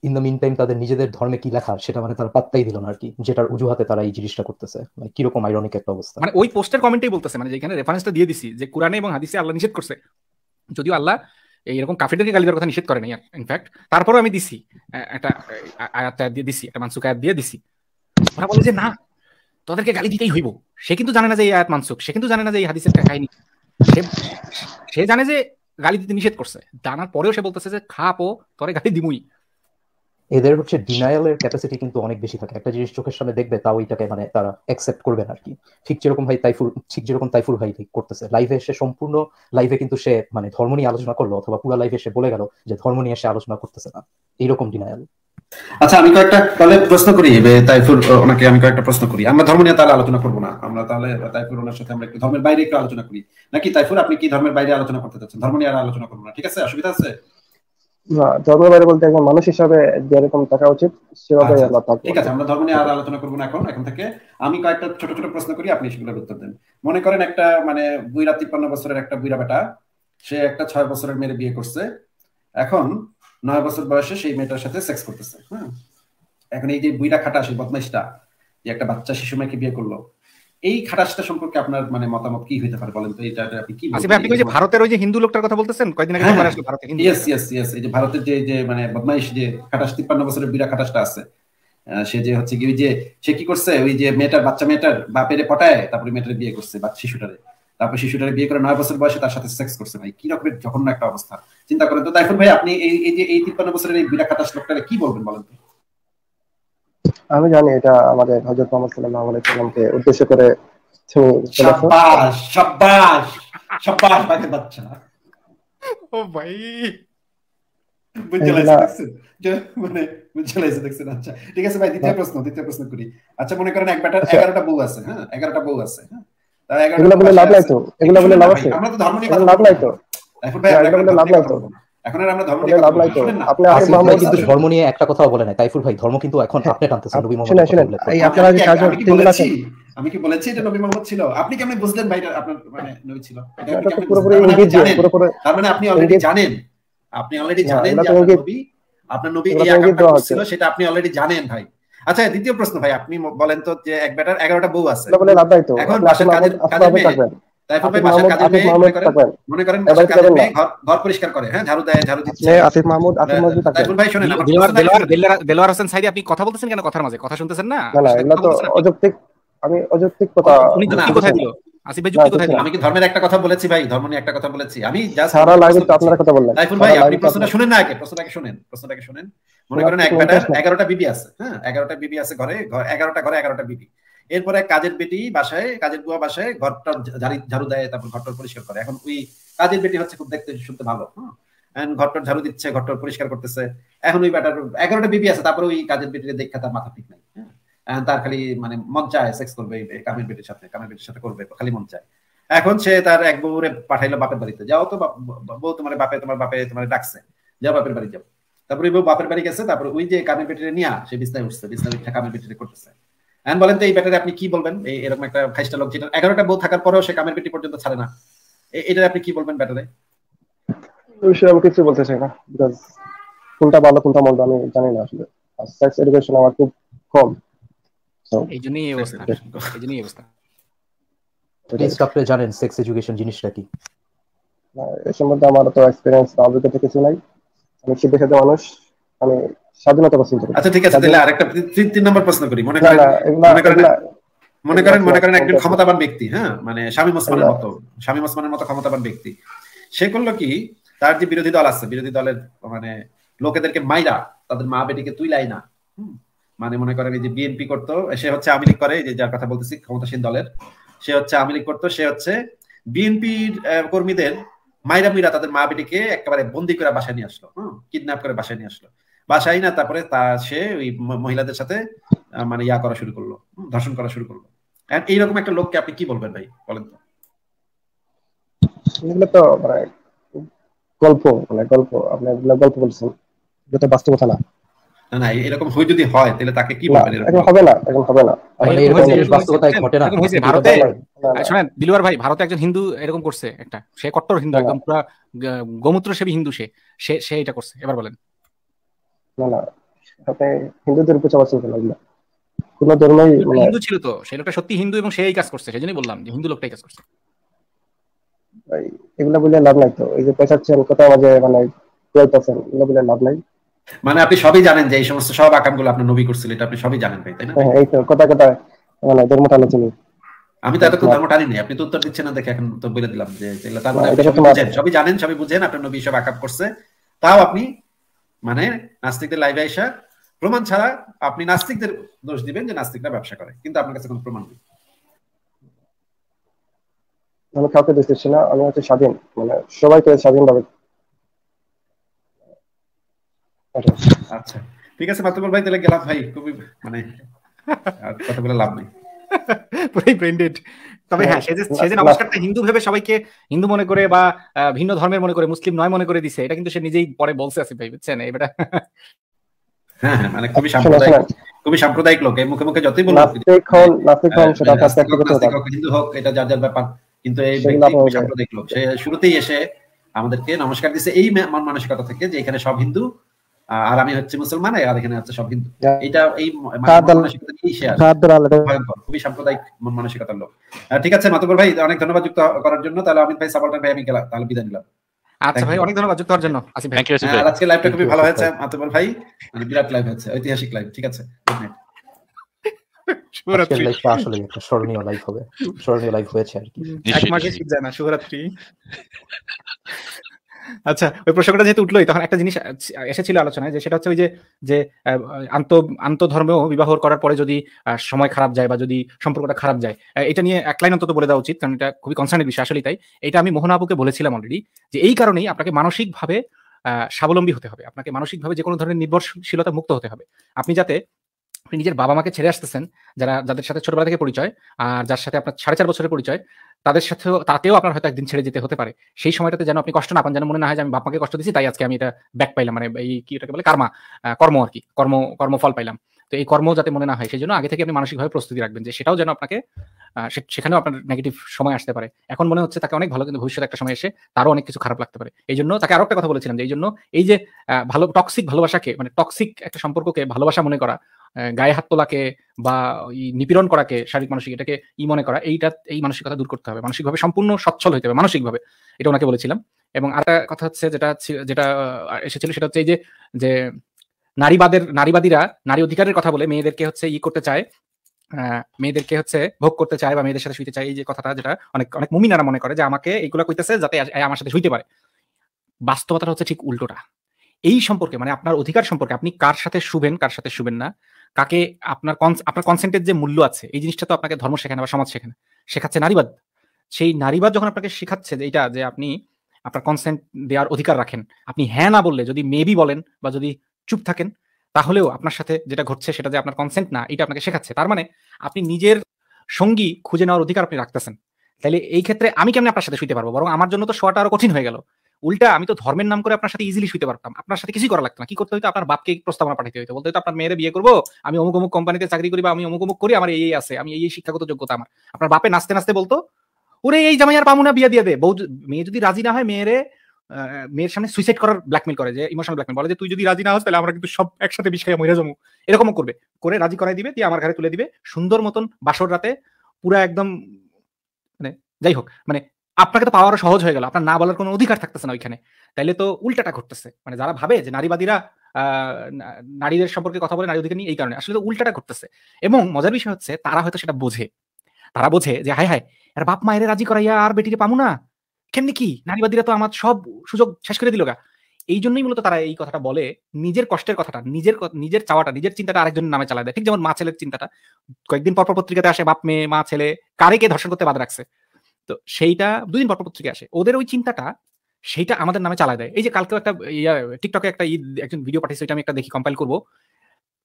ইন দ্য মিন টাইম তাদের নিজেদের ধর্মে কি লেখা সেটা মানে তারা পাত্তাই দিল না আর কি যেটার অজুহাতে তারা এই জিনিসটা করতেছে মানে কিরকম আইরনিক একটা অবস্থা মানে ওই পোস্টের কমেন্টেই বলতেছে মানে যেখানে রেফারেন্সটা দিয়ে দিছি যে কোরআনে এবং হাদিসে আল্লাহ নিষেধ করছে যদিও আল্লাহ এইরকম কাফিরদেরকে গালি কথা নিষেধ করে নাই ইনফ্যাক্ট তারপরেও আমি দিছি একটা আয়াত দিয়ে দিছি একটা মানসুক আয়াত দিয়ে দিছি ওরা বলে যে না তাদেরকে গালি দিতেই হইব সে কিন্তু জানে না যে এই আয়াত মানসুক সে কিন্তু জানে না যে এই হাদিসের কাহিনী সে সে জানে যে গালি দিতে নিষেধ করছে জানার পরেও সে বলতেছে যে খাপ ও তোরে গালি দিমুই এদের হচ্ছে ডিনায়ালের ক্যাপাসিটি কিন্তু অনেক বেশি থাকে একটা জিনিস চোখের সামনে দেখবে তাও এটাকে মানে তারা অ্যাকসেপ্ট করবে না আরকি ঠিক যেরকম ভাই তাইফুল ঠিক যেরকম তাইফুল ভাই করতেছে লাইভে এসে সম্পূর্ণ লাইভে কিন্তু সে মানে ধর্ম নিয়ে আলোচনা করলো অথবা পুরো লাইভে এসে বলে গেল যে ধর্ম নিয়ে সে আলোচনা করতেছে না এইরকম ডিনায়াল আচ্ছা আমি কয়েকটা তাহলে প্রশ্ন করি তাইফুল ওনাকে আমি কয়েকটা প্রশ্ন করি আমরা ধর্ম নিয়ে তাহলে আলোচনা করবো না আমরা তাহলে তাইফুল ওনার সাথে আমরা একটু ধর্মের বাইরে একটু আলোচনা করি নাকি তাইফুল আপনি কি ধর্মের বাইরে আলোচনা করতে চাচ্ছেন ধর্ম নিয়ে আলোচনা করবো না ঠিক আছে অসুবিধা আছে বলতে একজন মানুষ হিসাবে যেরকম থাকা উচিত সেভাবে আল্লাহ থাকবে ঠিক আছে আমরা ধর্ম নিয়ে আর আলোচনা করবো না এখন এখন থেকে আমি কয়েকটা ছোট ছোট প্রশ্ন করি আপনি উত্তর দেন মনে করেন একটা মানে বুইরা তিপ্পান্ন বছরের একটা বুইরা বেটা সে একটা ছয় বছরের মেয়ের বিয়ে করছে এখন নয় বছর বয়সে সেই মেয়েটার সাথে সেক্স করতেছে হ্যাঁ এখন এই যে বুইরা খাটা সেই বদমাইশটা যে একটা বাচ্চা শিশু মেয়েকে বিয়ে করলো এই খাটাসটা সম্পর্কে আপনার মানে মতামত কি হইতে পারে বলেন তো এটা আপনি কি আপনি যে ভারতের ওই যে হিন্দু লোকটার কথা বলতেছেন আগে আমার হ্যাঁ, হ্যাঁ। আসলে হিন্দু এই যে ভারতের যে যে মানে বদমাইশ যে খাটাস 53 বছরের বিরা খাটাসটা আছে সে যে হচ্ছে কি ওই যে সে কি করছে ওই যে মেয়েটার বাচ্চা মেয়েটার বাপেরে পটায় তারপরে মেয়েটার বিয়ে করছে বা শিশুটারে তারপর শিশুটারে বিয়ে করে নয় বছর বয়সে তার সাথে সেক্স করছে ভাই কি রকমের জঘন্য একটা অবস্থা চিন্তা করেন তো দেখুন ভাই আপনি এই এই যে এই তিপ্পান্ন বছরের এই বিরা খাটাস লোকটারে কি বলবেন বলেন তো আমি জানি এটা আমাদের হজরত মোহাম্মদ সাল্লাহ আলাইসাল্লামকে উদ্দেশ্য করে তুমি শাবাশ শাবাশ শাবাশ বাজে বাচ্চা ও ভাই মানে আচ্ছা ঠিক আছে ভাই দ্বিতীয় প্রশ্ন দ্বিতীয় প্রশ্ন করি আচ্ছা মনে করেন এক আচ্ছা। বউ আছে হ্যাঁ বউ আছে হ্যাঁ বলে লাভ তো এগুলো বলে আমরা তো ধর্ম নিয়ে কথা লাভ নাই এখন হ্যাঁ, লাভ এখন আর আমরা ধর্ম নিয়ে আপনি আসিফ কিন্তু ধর্ম নিয়ে একটা ভাই ধর্ম কিন্তু এখন হ্যাঁ, আপনি টানতেছেন নবী মোহাম্মদ এই আপনারা যে কাজ করতে আমি কি বলেছি এটা নবী মোহাম্মদ ছিল আপনি বুঝলেন ভাই আপনার মানে নবী ছিল এটা তার মানে আপনি অলরেডি মানে জানেন আপনি অলরেডি হ্যাঁ, জানেন যে আপনার নবী আপনার নবী এই ছিল সেটা আপনি অলরেডি জানেন ভাই আচ্ছা দ্বিতীয় প্রশ্ন ভাই আপনি বলেন তো যে এক বেটার 11টা বউ আছে এখন কাজের কাজের আপনি কথা বলতেছেন কেন কথার মাঝে কথা শুনতেছেন না আমি অযৌক্তিক কথা কোথায় দিল আমি ধর্মের একটা কথা বলেছি ভাই ধর্ম নিয়ে একটা কথা বলেছি আমি জাস্ট শুনেন না আগে প্রশ্নটাকে শুনেন শুনেন মনে করেন এক বিবি আছে হ্যাঁ 11টা বিবি আছে ঘরে 11টা ঘরে 11টা বিবি এরপরে কাজের বেটি বাসায় কাজের বুয়া বাসায় ঘরটা ঝাড়ু দেয় তারপর ঘরটা পরিষ্কার করে এখন ওই কাজের বেটি হচ্ছে খুব দেখতে শুনতে ভালো হ্যাঁ ঘরটর ঝাড়ু দিচ্ছে ঘরটা পরিষ্কার করতেছে এখন ওই ব্যাটার এগারোটা বিবি আছে তারপরে ওই কাজের বেটির দেখা তার মাথা ঠিক নাই হ্যাঁ তার খালি মানে মন চায় সেক্স করবে কামের বেটির সাথে কামের বেটির সাথে করবে খালি মন চায় এখন সে তার এক বউরে পাঠাইলো বাপের বাড়িতে যাও তো বউ তোমার বাপে তোমার বাপে তোমার ডাকছে যাও বাপের বাড়ি যাও তারপরে বউ বাপের বাড়ি গেছে তারপরে ওই যে কামের বেটিরে নিয়ে সে বিস্তারে উঠছে বিস্তারে কামের বেটিরে করতেছে এখন বলেন তো এই ব্যাটারে আপনি কি বলবেন এই এরকম একটা ফাইস্টা লোক যেটা এগারোটা বউ থাকার পরেও সে কামের পেটি পর্যন্ত ছাড়ে না এটা আপনি কি বলবেন ব্যাটারে সেরকম কিছু বলতে চাই না বিকজ কোনটা ভালো কোনটা মন্দ আমি জানি না আসলে সেক্স এডুকেশন আমার খুব কম এই জন্যই এই অবস্থা এই জন্যই অবস্থা প্লিজ আপনি জানেন সেক্স এডুকেশন জিনিসটা কি এর সম্বন্ধে আমার তো এক্সপেরিয়েন্স না অভিজ্ঞতা কিছু নাই আমি একটু দেখে মানুষ মানে স্বাধীনতা পছন্দ করি আচ্ছা ঠিক আছে তাহলে আরেকটা তিন প্রশ্ন করি মনে করেন মনে করেন মনে করেন মনে করেন একজন ক্ষমতাবান ব্যক্তি হ্যাঁ মানে শামীম ওসমানের মতো শামীম ওসমানের মতো ক্ষমতাবান ব্যক্তি সে করলো কি তার যে বিরোধী দল আছে বিরোধী দলের মানে লোকেদেরকে মাইরা তাদের মা বেটিকে তুইলাই না মানে মনে করেন এই যে বিএনপি করতো সে হচ্ছে আমি করে যে যার কথা বলতেছি ক্ষমতাসীন দলের সে হচ্ছে আমি করতো সে হচ্ছে বিএনপি কর্মীদের মাইরা মিরা তাদের মা বেটিকে একেবারে বন্দি করে বাসায় নিয়ে আসলো কিডন্যাপ করে বাসায় নিয়ে আসলো বাসায় না তারপরে তা সে ওই মহিলাদের সাথে মানে ইয়া করা শুরু করলো ধর্ষণ করা শুরু করলো এইরকম একটা লোককে আপনি কি বলবেন ভাই বলেন তো তো মানে গল্প মানে গল্প আপনি এগুলো গল্প বলছেন এটা তো বাস্তবতা না না না এরকম হয়ে যদি হয় তাহলে তাকে কি বলবেন হবে না এরকম হবে না মানে ভাই ভারতে একজন হিন্দু এরকম করছে একটা সে কট্টর হিন্দু একদম পুরো গোমূত্র সেবী হিন্দু সে সে এটা করছে এবার বলেন সাথে হিন্দুদের লাগলো কোন ধর্মই হিন্দু ছিল তো সেই লোকটা সত্যি হিন্দু এবং সেই কাজ করছে সেজন্যই বললাম যে হিন্দু লোকটাই কাজ করছে এগুলা বলে লাভ নাই তো এই যে কথা মাঝে মানে এগুলা বলে লাভ নাই মানে আপনি সবই জানেন যে এই সমস্ত সব আকামগুলো আপনি নবী করছিলেন এটা আপনি সবই জানেন ভাই তাই না হ্যাঁ, এই তো কথা কথা মানে ধর্ম টানা আমি তো এত ধর্ম টানি নাই আপনি তো উত্তর দিচ্ছেন না দেখে এখন তো বলে দিলাম যে তার মানে সবই জানেন সবই বুঝেন আপনার নবী সব আকাম করছে তাও আপনি মানে নাস্তিকদের লাইভে আইসা প্রমাণ ছাড়া আপনি নাস্তিকদের দোষ দিবেন যে নাস্তিকরা ব্যবসা করে কিন্তু আপনার কাছে কোনো প্রমাণ নেই আমি কাউকে দোষ দিচ্ছি না আমি হচ্ছে স্বাধীন মানে সবাইকে আচ্ছা ঠিক আছে মাতুবুল ভাই তাহলে গেলাম ভাই খুবই মানে কথা বলে লাভ নেই পুরাই ব্র্যান্ডেড তবে হ্যাঁ, হ্যাঁ সে যে সে যে নমস্কারটা হিন্দু ভেবে সবাইকে হিন্দু মনে করে বা ভিন্ন ধর্মের মনে করে মুসলিম নয় মনে করে দিছে এটা কিন্তু সে নিজেই পরে বলছে আসিফ ভাই বুঝছেন হ্যাঁ, হ্যাঁ মানে সাম্প্রদায়িক এই মুখে মুখে যতই হ্যাঁ, হিন্দু হোক যার যার ব্যাপার কিন্তু এই শুরুতেই এসে আমাদেরকে নমস্কার দিচ্ছে এই মানসিকতা থেকে যে এখানে সব হিন্দু আর আমি হচ্ছে মুসলমান আর এখানে হচ্ছে সব হিন্দু এটা এই মানে খুবই সাম্প্রদায়িক মানসিকতার লোক ঠিক আছে মাতবর ভাই অনেক ধন্যবাদ যুক্ত করার জন্য তাহলে আমি ভাই সাপোর্টার ভাই আমি গেলাম তাহলে বিদায় নিলাম আচ্ছা ভাই অনেক ধন্যবাদ যুক্ত হওয়ার জন্য হ্যাঁ, আজকে লাইভটা খুবই ভালো হয়েছে মাতবর ভাই মানে বিরাট লাইভ হয়েছে ঐতিহাসিক লাইভ ঠিক আছে আসলে একটা স্মরণীয় হবে স্মরণীয় লাইফ হয়েছে আর কি এক মাসে যায় না শুভরাত্রি আচ্ছা ওই প্রসঙ্গটা যেহেতু উঠলোই তখন একটা জিনিস এসেছিল আলোচনায় যে সেটা হচ্ছে ওই যে যে আন্ত আন্তধর্মেও বিবাহ করার পরে যদি সময় খারাপ যায় বা যদি সম্পর্কটা খারাপ যায় এটা নিয়ে এক লাইন অন্তত বলে দেওয়া উচিত কারণ এটা খুবই কনসার্নের বিষয় আসলে তাই এটা আমি মোহন বলেছিলাম অলরেডি যে এই কারণেই আপনাকে মানসিকভাবে স্বাবলম্বী হতে হবে আপনাকে মানসিকভাবে যে কোনো ধরনের নির্ভরশীলতা মুক্ত হতে হবে আপনি যাতে আপনি নিজের বাবা মাকে ছেড়ে আসতেছেন যারা যাদের সাথে ছোটবেলা থেকে পরিচয় আর যার সাথে আপনার সাড়ে চার বছরের পরিচয় তাদের সাথেও তাতেও আপনার হয়তো একদিন ছেড়ে যেতে হতে পারে সেই সময়টাতে যেন আপনি কষ্ট না পান যেন মনে না হয় যে আমি বাপাকে কষ্ট দিচ্ছি তাই আজকে আমি এটা ব্যাক পাইলাম মানে এই কি এটাকে বলে কর্মা কর্ম আর কি কর্ম কর্মফল পাইলাম তো এই কর্ম যাতে মনে না হয় সেই জন্য আগে থেকে আপনি মানসিকভাবে প্রস্তুতি রাখবেন যে সেটাও যেন আপনাকে সেখানেও আপনার নেগেটিভ সময় আসতে পারে এখন মনে হচ্ছে তাকে অনেক ভালো কিন্তু ভবিষ্যতে একটা সময় এসে তারও অনেক কিছু খারাপ লাগতে পারে এই জন্য তাকে আরো একটা কথা বলেছিলাম যে এই জন্য এই যে ভালো টক্সিক ভালোবাসাকে মানে টক্সিক একটা সম্পর্ককে ভালোবাসা মনে করা গায়ে হাত তোলাকে বা নিপীড়ন করাকে শারীরিক মানসিক এটাকে ই মনে করা এইটা এই মানসিকতা দূর করতে হবে মানসিকভাবে সম্পূর্ণ সচ্ছল হইতে হবে মানসিকভাবে এটা ওনাকে বলেছিলাম এবং আরেকটা কথা হচ্ছে যেটা যেটা এসেছিল সেটা হচ্ছে এই যে যে নারীবাদের নারীবাদীরা নারী অধিকারের কথা বলে মেয়েদেরকে হচ্ছে ই করতে চায় মেয়েদেরকে হচ্ছে ভোগ করতে চায় বা মেয়েদের সাথে শুইতে চায় এই যে কথাটা যেটা অনেক অনেক মুমিনারা মনে করে যে আমাকে এইগুলা কইতেছে যাতে আমার সাথে শুইতে পারে বাস্তবতাটা হচ্ছে ঠিক উল্টোটা এই সম্পর্কে মানে আপনার অধিকার সম্পর্কে আপনি কার সাথে শুবেন কার সাথে শুবেন না কাকে আপনার আপনার কনসেন্টের যে মূল্য আছে এই জিনিসটা তো আপনাকে ধর্ম শেখেন বা সমাজ শেখেন শেখাচ্ছে নারীবাদ সেই নারীবাদ যখন আপনাকে শেখাচ্ছে যে এটা যে আপনি আপনার কনসেন্ট দেওয়ার অধিকার রাখেন আপনি হ্যাঁ না বললে যদি মেবি বলেন বা যদি চুপ থাকেন তাহলেও আপনার সাথে যেটা ঘটছে সেটা যে আপনার কনসেন্ট না এটা আপনাকে শেখাচ্ছে তার মানে আপনি নিজের সঙ্গী খুঁজে নেওয়ার অধিকার আপনি রাখতেছেন তাহলে এই ক্ষেত্রে আমি কেমন আপনার সাথে শুইতে পারবো বরং আমার জন্য তো শোয়াটা আরো কঠিন হয়ে গেল উল্টা আমি তো ধর্মের নাম করে আপনার সাথে ইজিলি শুইতে পারতাম আপনার সাথে কিছুই করা লাগতো না কি করতে হতো আপনার বাপকে প্রস্তাবনা পাঠাতে হতো বলতে হতো আপনার মেয়েরে বিয়ে করবো আমি অমুক অমুক কোম্পানিতে চাকরি করি বা আমি অমুক অমুক করি আমার এই আছে আমি এই শিক্ষাগত যোগ্যতা আমার আপনার বাপে নাস্তে নাস্তে বলতো ওরে এই জামাই আর পামুনা বিয়ে দিয়ে দে বউ মেয়ে যদি রাজি না হয় মেয়েরে মেয়ের সামনে সুইসাইড করার ব্ল্যাকমেল করে যে ইমোশনাল ব্ল্যাকমেল বলে যে তুই যদি রাজি না হস তাহলে আমরা কিন্তু সব একসাথে বিষ খাইয়া মরে যাবো এরকমও করবে করে রাজি করাই দিবে দিয়ে আমার ঘরে তুলে দিবে সুন্দর মতন বাসর রাতে পুরা একদম মানে যাই হোক মানে আপনাকে তো পাওয়ারও সহজ হয়ে গেল আপনার না বলার কোনো অধিকার থাকতেছে না ওইখানে তাইলে তো উল্টাটা ঘটতেছে মানে যারা ভাবে যে নারীবাদীরা নারীদের সম্পর্কে কথা বলে নারী অধিকার নিয়ে এই কারণে আসলে তো উল্টাটা ঘটতেছে এবং মজার বিষয় হচ্ছে তারা হয়তো সেটা বোঝে তারা বোঝে যে হায় হায় আর বাপ মায়ের রাজি করাইয়া আর বেটিকে পামু না কেমনি কি নারীবাদীরা তো আমার সব সুযোগ শেষ করে দিল গা এই জন্যই মূলত তারা এই কথাটা বলে নিজের কষ্টের কথাটা নিজের নিজের চাওয়াটা নিজের চিন্তাটা আরেকজনের নামে চালায় দেয় ঠিক যেমন মা ছেলের চিন্তাটা কয়েকদিন পর পর পত্রিকাতে আসে বাপ মেয়ে মা ছেলে কারে কে ধর্ষণ করতে বাদ রাখছে তো সেইটা দুদিন পরপর থেকে আসে ওদের ওই চিন্তাটা সেইটা আমাদের নামে চালায় দেয় এই যে কালকে একটা টিকটকে একটা ঈদ একজন ভিডিও পাঠিয়েছে আমি একটা দেখি কম্পাইল করবো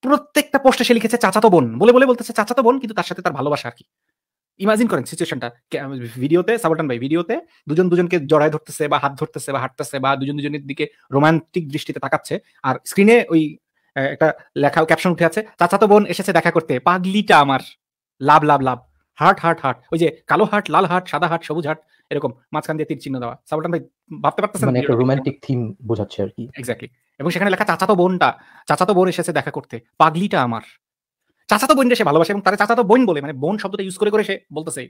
প্রত্যেকটা পোস্টে সে লিখেছে চাচাতো বোন বলে বলে বলতেছে চাচাতো বোন কিন্তু তার সাথে তার ভালোবাসা আর কি ইমাজিন করেন সিচুয়েশনটা ভিডিওতে সাবলটান ভাই ভিডিওতে দুজন দুজনকে জড়াই ধরতেছে বা হাত ধরতেছে বা হাঁটতেছে বা দুজন দুজনের দিকে রোমান্টিক দৃষ্টিতে তাকাচ্ছে আর স্ক্রিনে ওই একটা লেখা ক্যাপশন উঠে আছে চাচাতো বোন এসেছে দেখা করতে পাগলিটা আমার লাভ লাভ লাভ হাট হাট হাট ওই যে কালো হাট লাল হাট সাদা হাট সবুজ হাট এরকম মাঝখান দিয়ে তীর চিহ্ন দেওয়া সাবলটান ভাই ভাবতে পারতেছেন মানে একটা রোমান্টিক থিম বোঝাচ্ছে আর কি এক্স্যাক্টলি এবং সেখানে লেখা চাচাতো বোনটা চাচাতো বোন এসেছে দেখা করতে পাগলিটা আমার চাচাতো বোন সে ভালোবাসে এবং তার চাচাতো বোন বলে মানে বোন শব্দটা ইউজ করে করে সে বলতেছে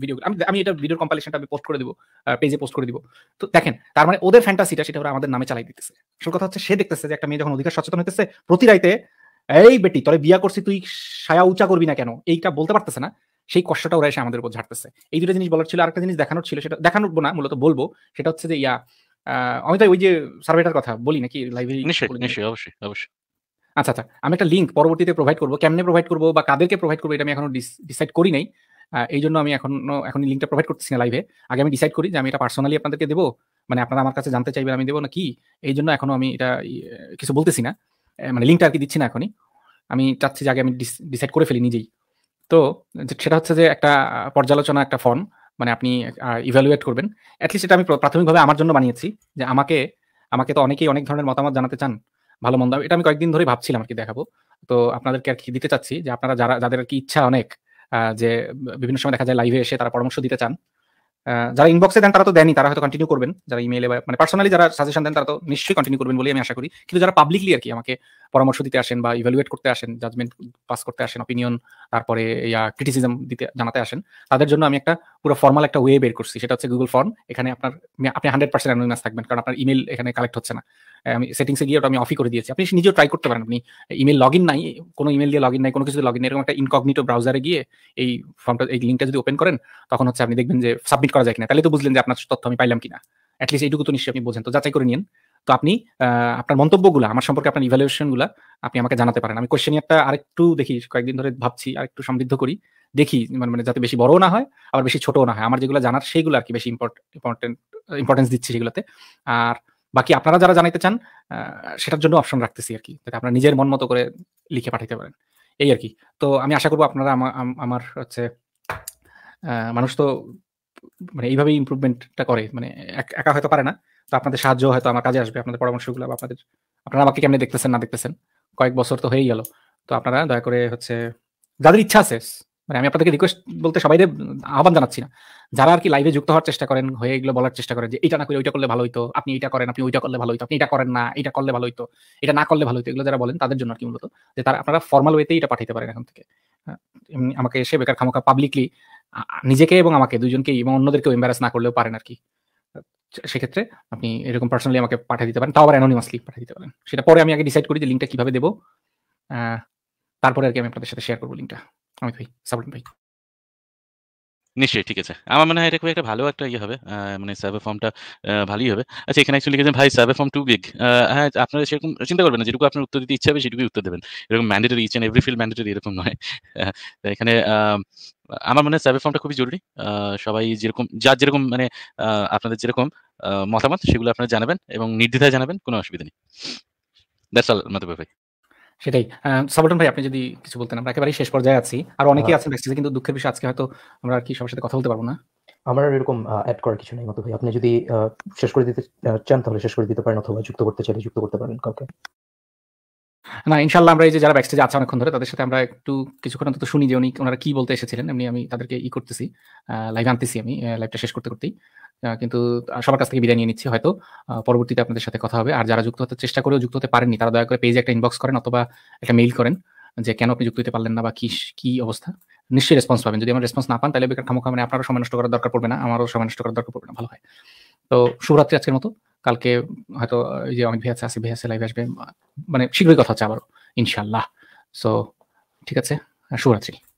ভিডিও আমি আমি এটা ভিডিওর কম্পালেশনটা আমি পোস্ট করে দিব পেজে পোস্ট করে দিব তো দেখেন তার মানে ওদের ফ্যান্টাসিটা সেটা ওরা আমাদের নামে চালাই দিতেছে আসল কথা হচ্ছে সে দেখতেছে যে একটা মেয়ে যখন অধিকার সচেতন হতেছে প্রতি রাইতে এই বেটি তোরে বিয়া করছি তুই সায়া উঁচা করবি না কেন এইটা বলতে পারতেছে না সেই কষ্টটা ওরা এসে আমাদের উপর ঝাড়তেছে এই দুটো জিনিস বলার ছিল আরেকটা জিনিস দেখানোর ছিল সেটা দেখানোর না মূলত বলবো সেটা হচ্ছে যে ইয়া আমি তো ওই যে সার্ভেটার কথা বলি নাকি লাইব্রেরি অবশ্যই অবশ্যই আচ্ছা আচ্ছা আমি একটা লিঙ্ক পরবর্তীতে প্রোভাইড করবো কেমনে প্রোভাইড করবো বা কাদেরকে প্রোভাইড করবো এটা আমি এখনো ডিসাইড করি নাই এই জন্য আমি এখনো এখন লিঙ্কটা প্রোভাইড করতেছি না লাইভে আগে আমি ডিসাইড করি যে আমি এটা পার্সোনালি আপনাদেরকে দেবো মানে আপনারা আমার কাছে জানতে চাইবেন আমি দেবো না কি এই জন্য এখনো আমি এটা কিছু বলতেছি না মানে লিঙ্কটা আর কি দিচ্ছি না এখনই আমি চাচ্ছি যে আগে আমি ডিসাইড করে ফেলি নিজেই তো সেটা হচ্ছে যে একটা পর্যালোচনা একটা ফর্ম মানে আপনি ইভ্যালুয়েট করবেন অ্যাটলিস্ট এটা আমি প্রাথমিকভাবে আমার জন্য বানিয়েছি যে আমাকে আমাকে তো অনেকেই অনেক ধরনের মতামত জানাতে চান ভালো মন্দ এটা আমি কয়েকদিন ধরে ভাবছিলাম আর কি দেখাবো তো আপনাদেরকে আর কি দিতে চাচ্ছি যে আপনারা যারা যাদের আর কি ইচ্ছা অনেক যে বিভিন্ন সময় দেখা যায় লাইভে এসে তারা পরামর্শ দিতে চান যারা ইনবক্সে দেন তারা তো দেনই তারা হয়তো কন্টিনিউ করবেন যারা ইমেলে বা মানে পার্সোনালি যারা সাজেশন দেন তারা তো নিশ্চয়ই কন্টিনিউ করবেন বলে আমি আশা করি কিন্তু যারা পাবলিকলি আর কি আমাকে পরামর্শ দিতে আসেন বা ইভ্যালুয়েট করতে আসেন জাজমেন্ট পাস করতে আসেন অপিনিয়ন তারপরে ইয়া ক্রিটিসিজম দিতে জানাতে আসেন তাদের জন্য আমি একটা পুরো ফর্মাল একটা ওয়ে বের করছি সেটা হচ্ছে গুগল ফর্ম এখানে আপনার আপনি হান্ড্রেড পার্সেন্ট অ্যানোনিমাস থাকবেন কারণ আপনার ইমেল এখানে কালেক্ট হচ্ছে না আমি সেটিংসে গিয়ে ওটা আমি অফি করে দিয়েছি আপনি নিজেও ট্রাই করতে পারেন আপনি ইমেল লগ ইন নাই কোনো ইমেল দিয়ে লগ ইন নাই কোনো কিছু লগ ইন এরকম একটা ইনকগনিটো ব্রাউজারে গিয়ে এই ফর্মটা এই লিঙ্কটা যদি ওপেন করেন তখন হচ্ছে আপনি দেখবেন যে সাবমিট করা যায় কিনা তাহলে তো বুঝলেন যে আপনার তথ্য আমি পাইলাম কিনা অ্যাটলিস্ট এইটুকু তো নিশ্চয়ই আপনি বোঝেন তো যাচাই করে নিন তো আপনি আপনার মন্তব্যগুলো আমার সম্পর্কে আপনার ইভ্যালুয়েশনগুলো আপনি আমাকে জানাতে পারেন আমি কোয়েশ্চেনিয়ারটা আরেকটু দেখি কয়েকদিন ধরে ভাবছি আরেকটু সমৃদ্ধ করি দেখি মানে মানে যাতে বেশি বড়ও না হয় আবার বেশি ছোটও না হয় আমার যেগুলো জানার সেইগুলো আর কি বেশি ইম্পর্টেন্ট ইম্পর্টেন্স দিচ্ছি সেগুলোতে আর বাকি আপনারা যারা জানাইতে চান সেটার জন্য অপশন রাখতেছি আর কি যাতে আপনারা নিজের মন মতো করে লিখে পাঠাইতে পারেন এই আর কি তো আমি আশা করবো আপনারা আমার হচ্ছে মানুষ তো মানে এইভাবেই ইম্প্রুভমেন্টটা করে মানে একা হয়তো পারে না তো আপনাদের সাহায্য হয়তো আমার কাজে আসবে আপনাদের পরামর্শগুলো বা আপনাদের আপনারা আমাকে কেমনি দেখতেছেন না দেখতেছেন কয়েক বছর তো হয়েই গেল তো আপনারা দয়া করে হচ্ছে যাদের ইচ্ছা আছে মানে আমি আপনাদেরকে রিকোয়েস্ট বলতে সবাই আহ্বান জানাচ্ছি না যারা আর কি লাইভে যুক্ত হওয়ার চেষ্টা করেন হয়ে এগুলো বলার চেষ্টা করেন যে এটা না করে ওইটা করলে ভালো হইতো আপনি এটা করেন আপনি ওইটা করলে ভালো হইতো আপনি এটা করেন না এটা করলে ভালো হইতো এটা না করলে ভালো হইতো এগুলো যারা বলেন তাদের জন্য আর কি মূলত যে তারা আপনারা ফর্মাল ওয়েতেই এটা পাঠাইতে পারেন এখন থেকে আমাকে এসে বেকার খামোকা পাবলিকলি নিজেকে এবং আমাকে দুজনকে এবং অন্যদেরকেও এম্বারাস না করলেও পারেন আর কি সেক্ষেত্রে আপনি এরকম পার্সোনালি আমাকে পাঠিয়ে দিতে পারেন তাও আবার অ্যানোনিমাসলি পাঠিয়ে দিতে পারেন সেটা পরে আমি আগে ডিসাইড করি যে লিঙ্কটা কিভাবে দেবো তারপরে আর কি আমি আপনাদের সাথে শেয়ার করবো লিঙ্কটা অমিত ভাই নিশ্চয়ই ঠিক আছে আমার মনে হয় এটা খুব একটা ভালো একটা ইয়ে হবে মানে সার্ভে ফর্মটা ভালোই হবে আচ্ছা এখানে অ্যাকচুয়ালি লিখেছেন ভাই সার্ভে ফর্ম টু বিগ হ্যাঁ আপনারা সেরকম চিন্তা করবেন না যেটুকু আপনার উত্তর দিতে ইচ্ছা হবে সেটুকুই উত্তর দেবেন এরকম mandatory each every field mandatory এরকম নয় এখানে আমার মনে হয় সার্ভে ফর্মটা খুবই জরুরি সবাই যেরকম যার যেরকম মানে আপনাদের যেরকম মতামত সেগুলো আপনারা জানাবেন এবং নির্দ্বিধায় জানাবেন কোনো অসুবিধা নেই দ্যাটস অল মাধব ভাই সেটাই সাবলটন ভাই আপনি যদি কিছু বলতেন আমরা একেবারে শেষ পর্যায়ে আছি আর হ্যাঁ। অনেকেই আছেন ব্যাকস্টেজে কিন্তু দুঃখের বিষয় আজকে হয়তো আমরা আর কি সবার সাথে কথা বলতে পারবো না আমার এরকম অ্যাড করার কিছু নেই মতো ভাই আপনি যদি শেষ করে দিতে চান তাহলে শেষ করে দিতে পারেন অথবা যুক্ত করতে চাইলে যুক্ত করতে পারেন কাউকে না ইনশাল্লাহ আমরা এই যে যারা ব্যাকস্টেজে আছে অনেকক্ষণ ধরে তাদের সাথে আমরা একটু কিছুক্ষণ অন্তত শুনি যে উনি ওনারা কি বলতে এসেছিলেন এমনি আমি তাদেরকে ই করতেছি লাইভ আনতেছি আমি লাইভটা শেষ করতে করতেই কিন্তু সবার কাছ থেকে বিদায় নিয়ে নিচ্ছি হয়তো পরবর্তীতে আপনাদের সাথে কথা হবে আর যারা যুক্ত হতে চেষ্টা করেও যুক্ত হতে পারেননি তারা দয়া করে পেজে একটা ইনবক্স করেন অথবা একটা মেইল করেন যে কেন আপনি যুক্ত হতে পারলেন না বা কি কি অবস্থা নিশ্চয়ই রেসপন্স পাবেন যদি আমার রেসপন্স না পান তাহলে বেকার খামোখা মানে আপনারও সময় নষ্ট করার দরকার পড়বে না আমারও সময় নষ্ট করার দরকার পড়বে না ভালো হয় তো শুভরাত্রি আজকের মতো কালকে হয়তো এই যে অমিত ভিয়াসে আছে ভিয়াসে লাইভ আসবে মানে শীঘ্রই কথা হচ্ছে আবারও ইনশাল্লাহ সো ঠিক আছে শুভরাত্রি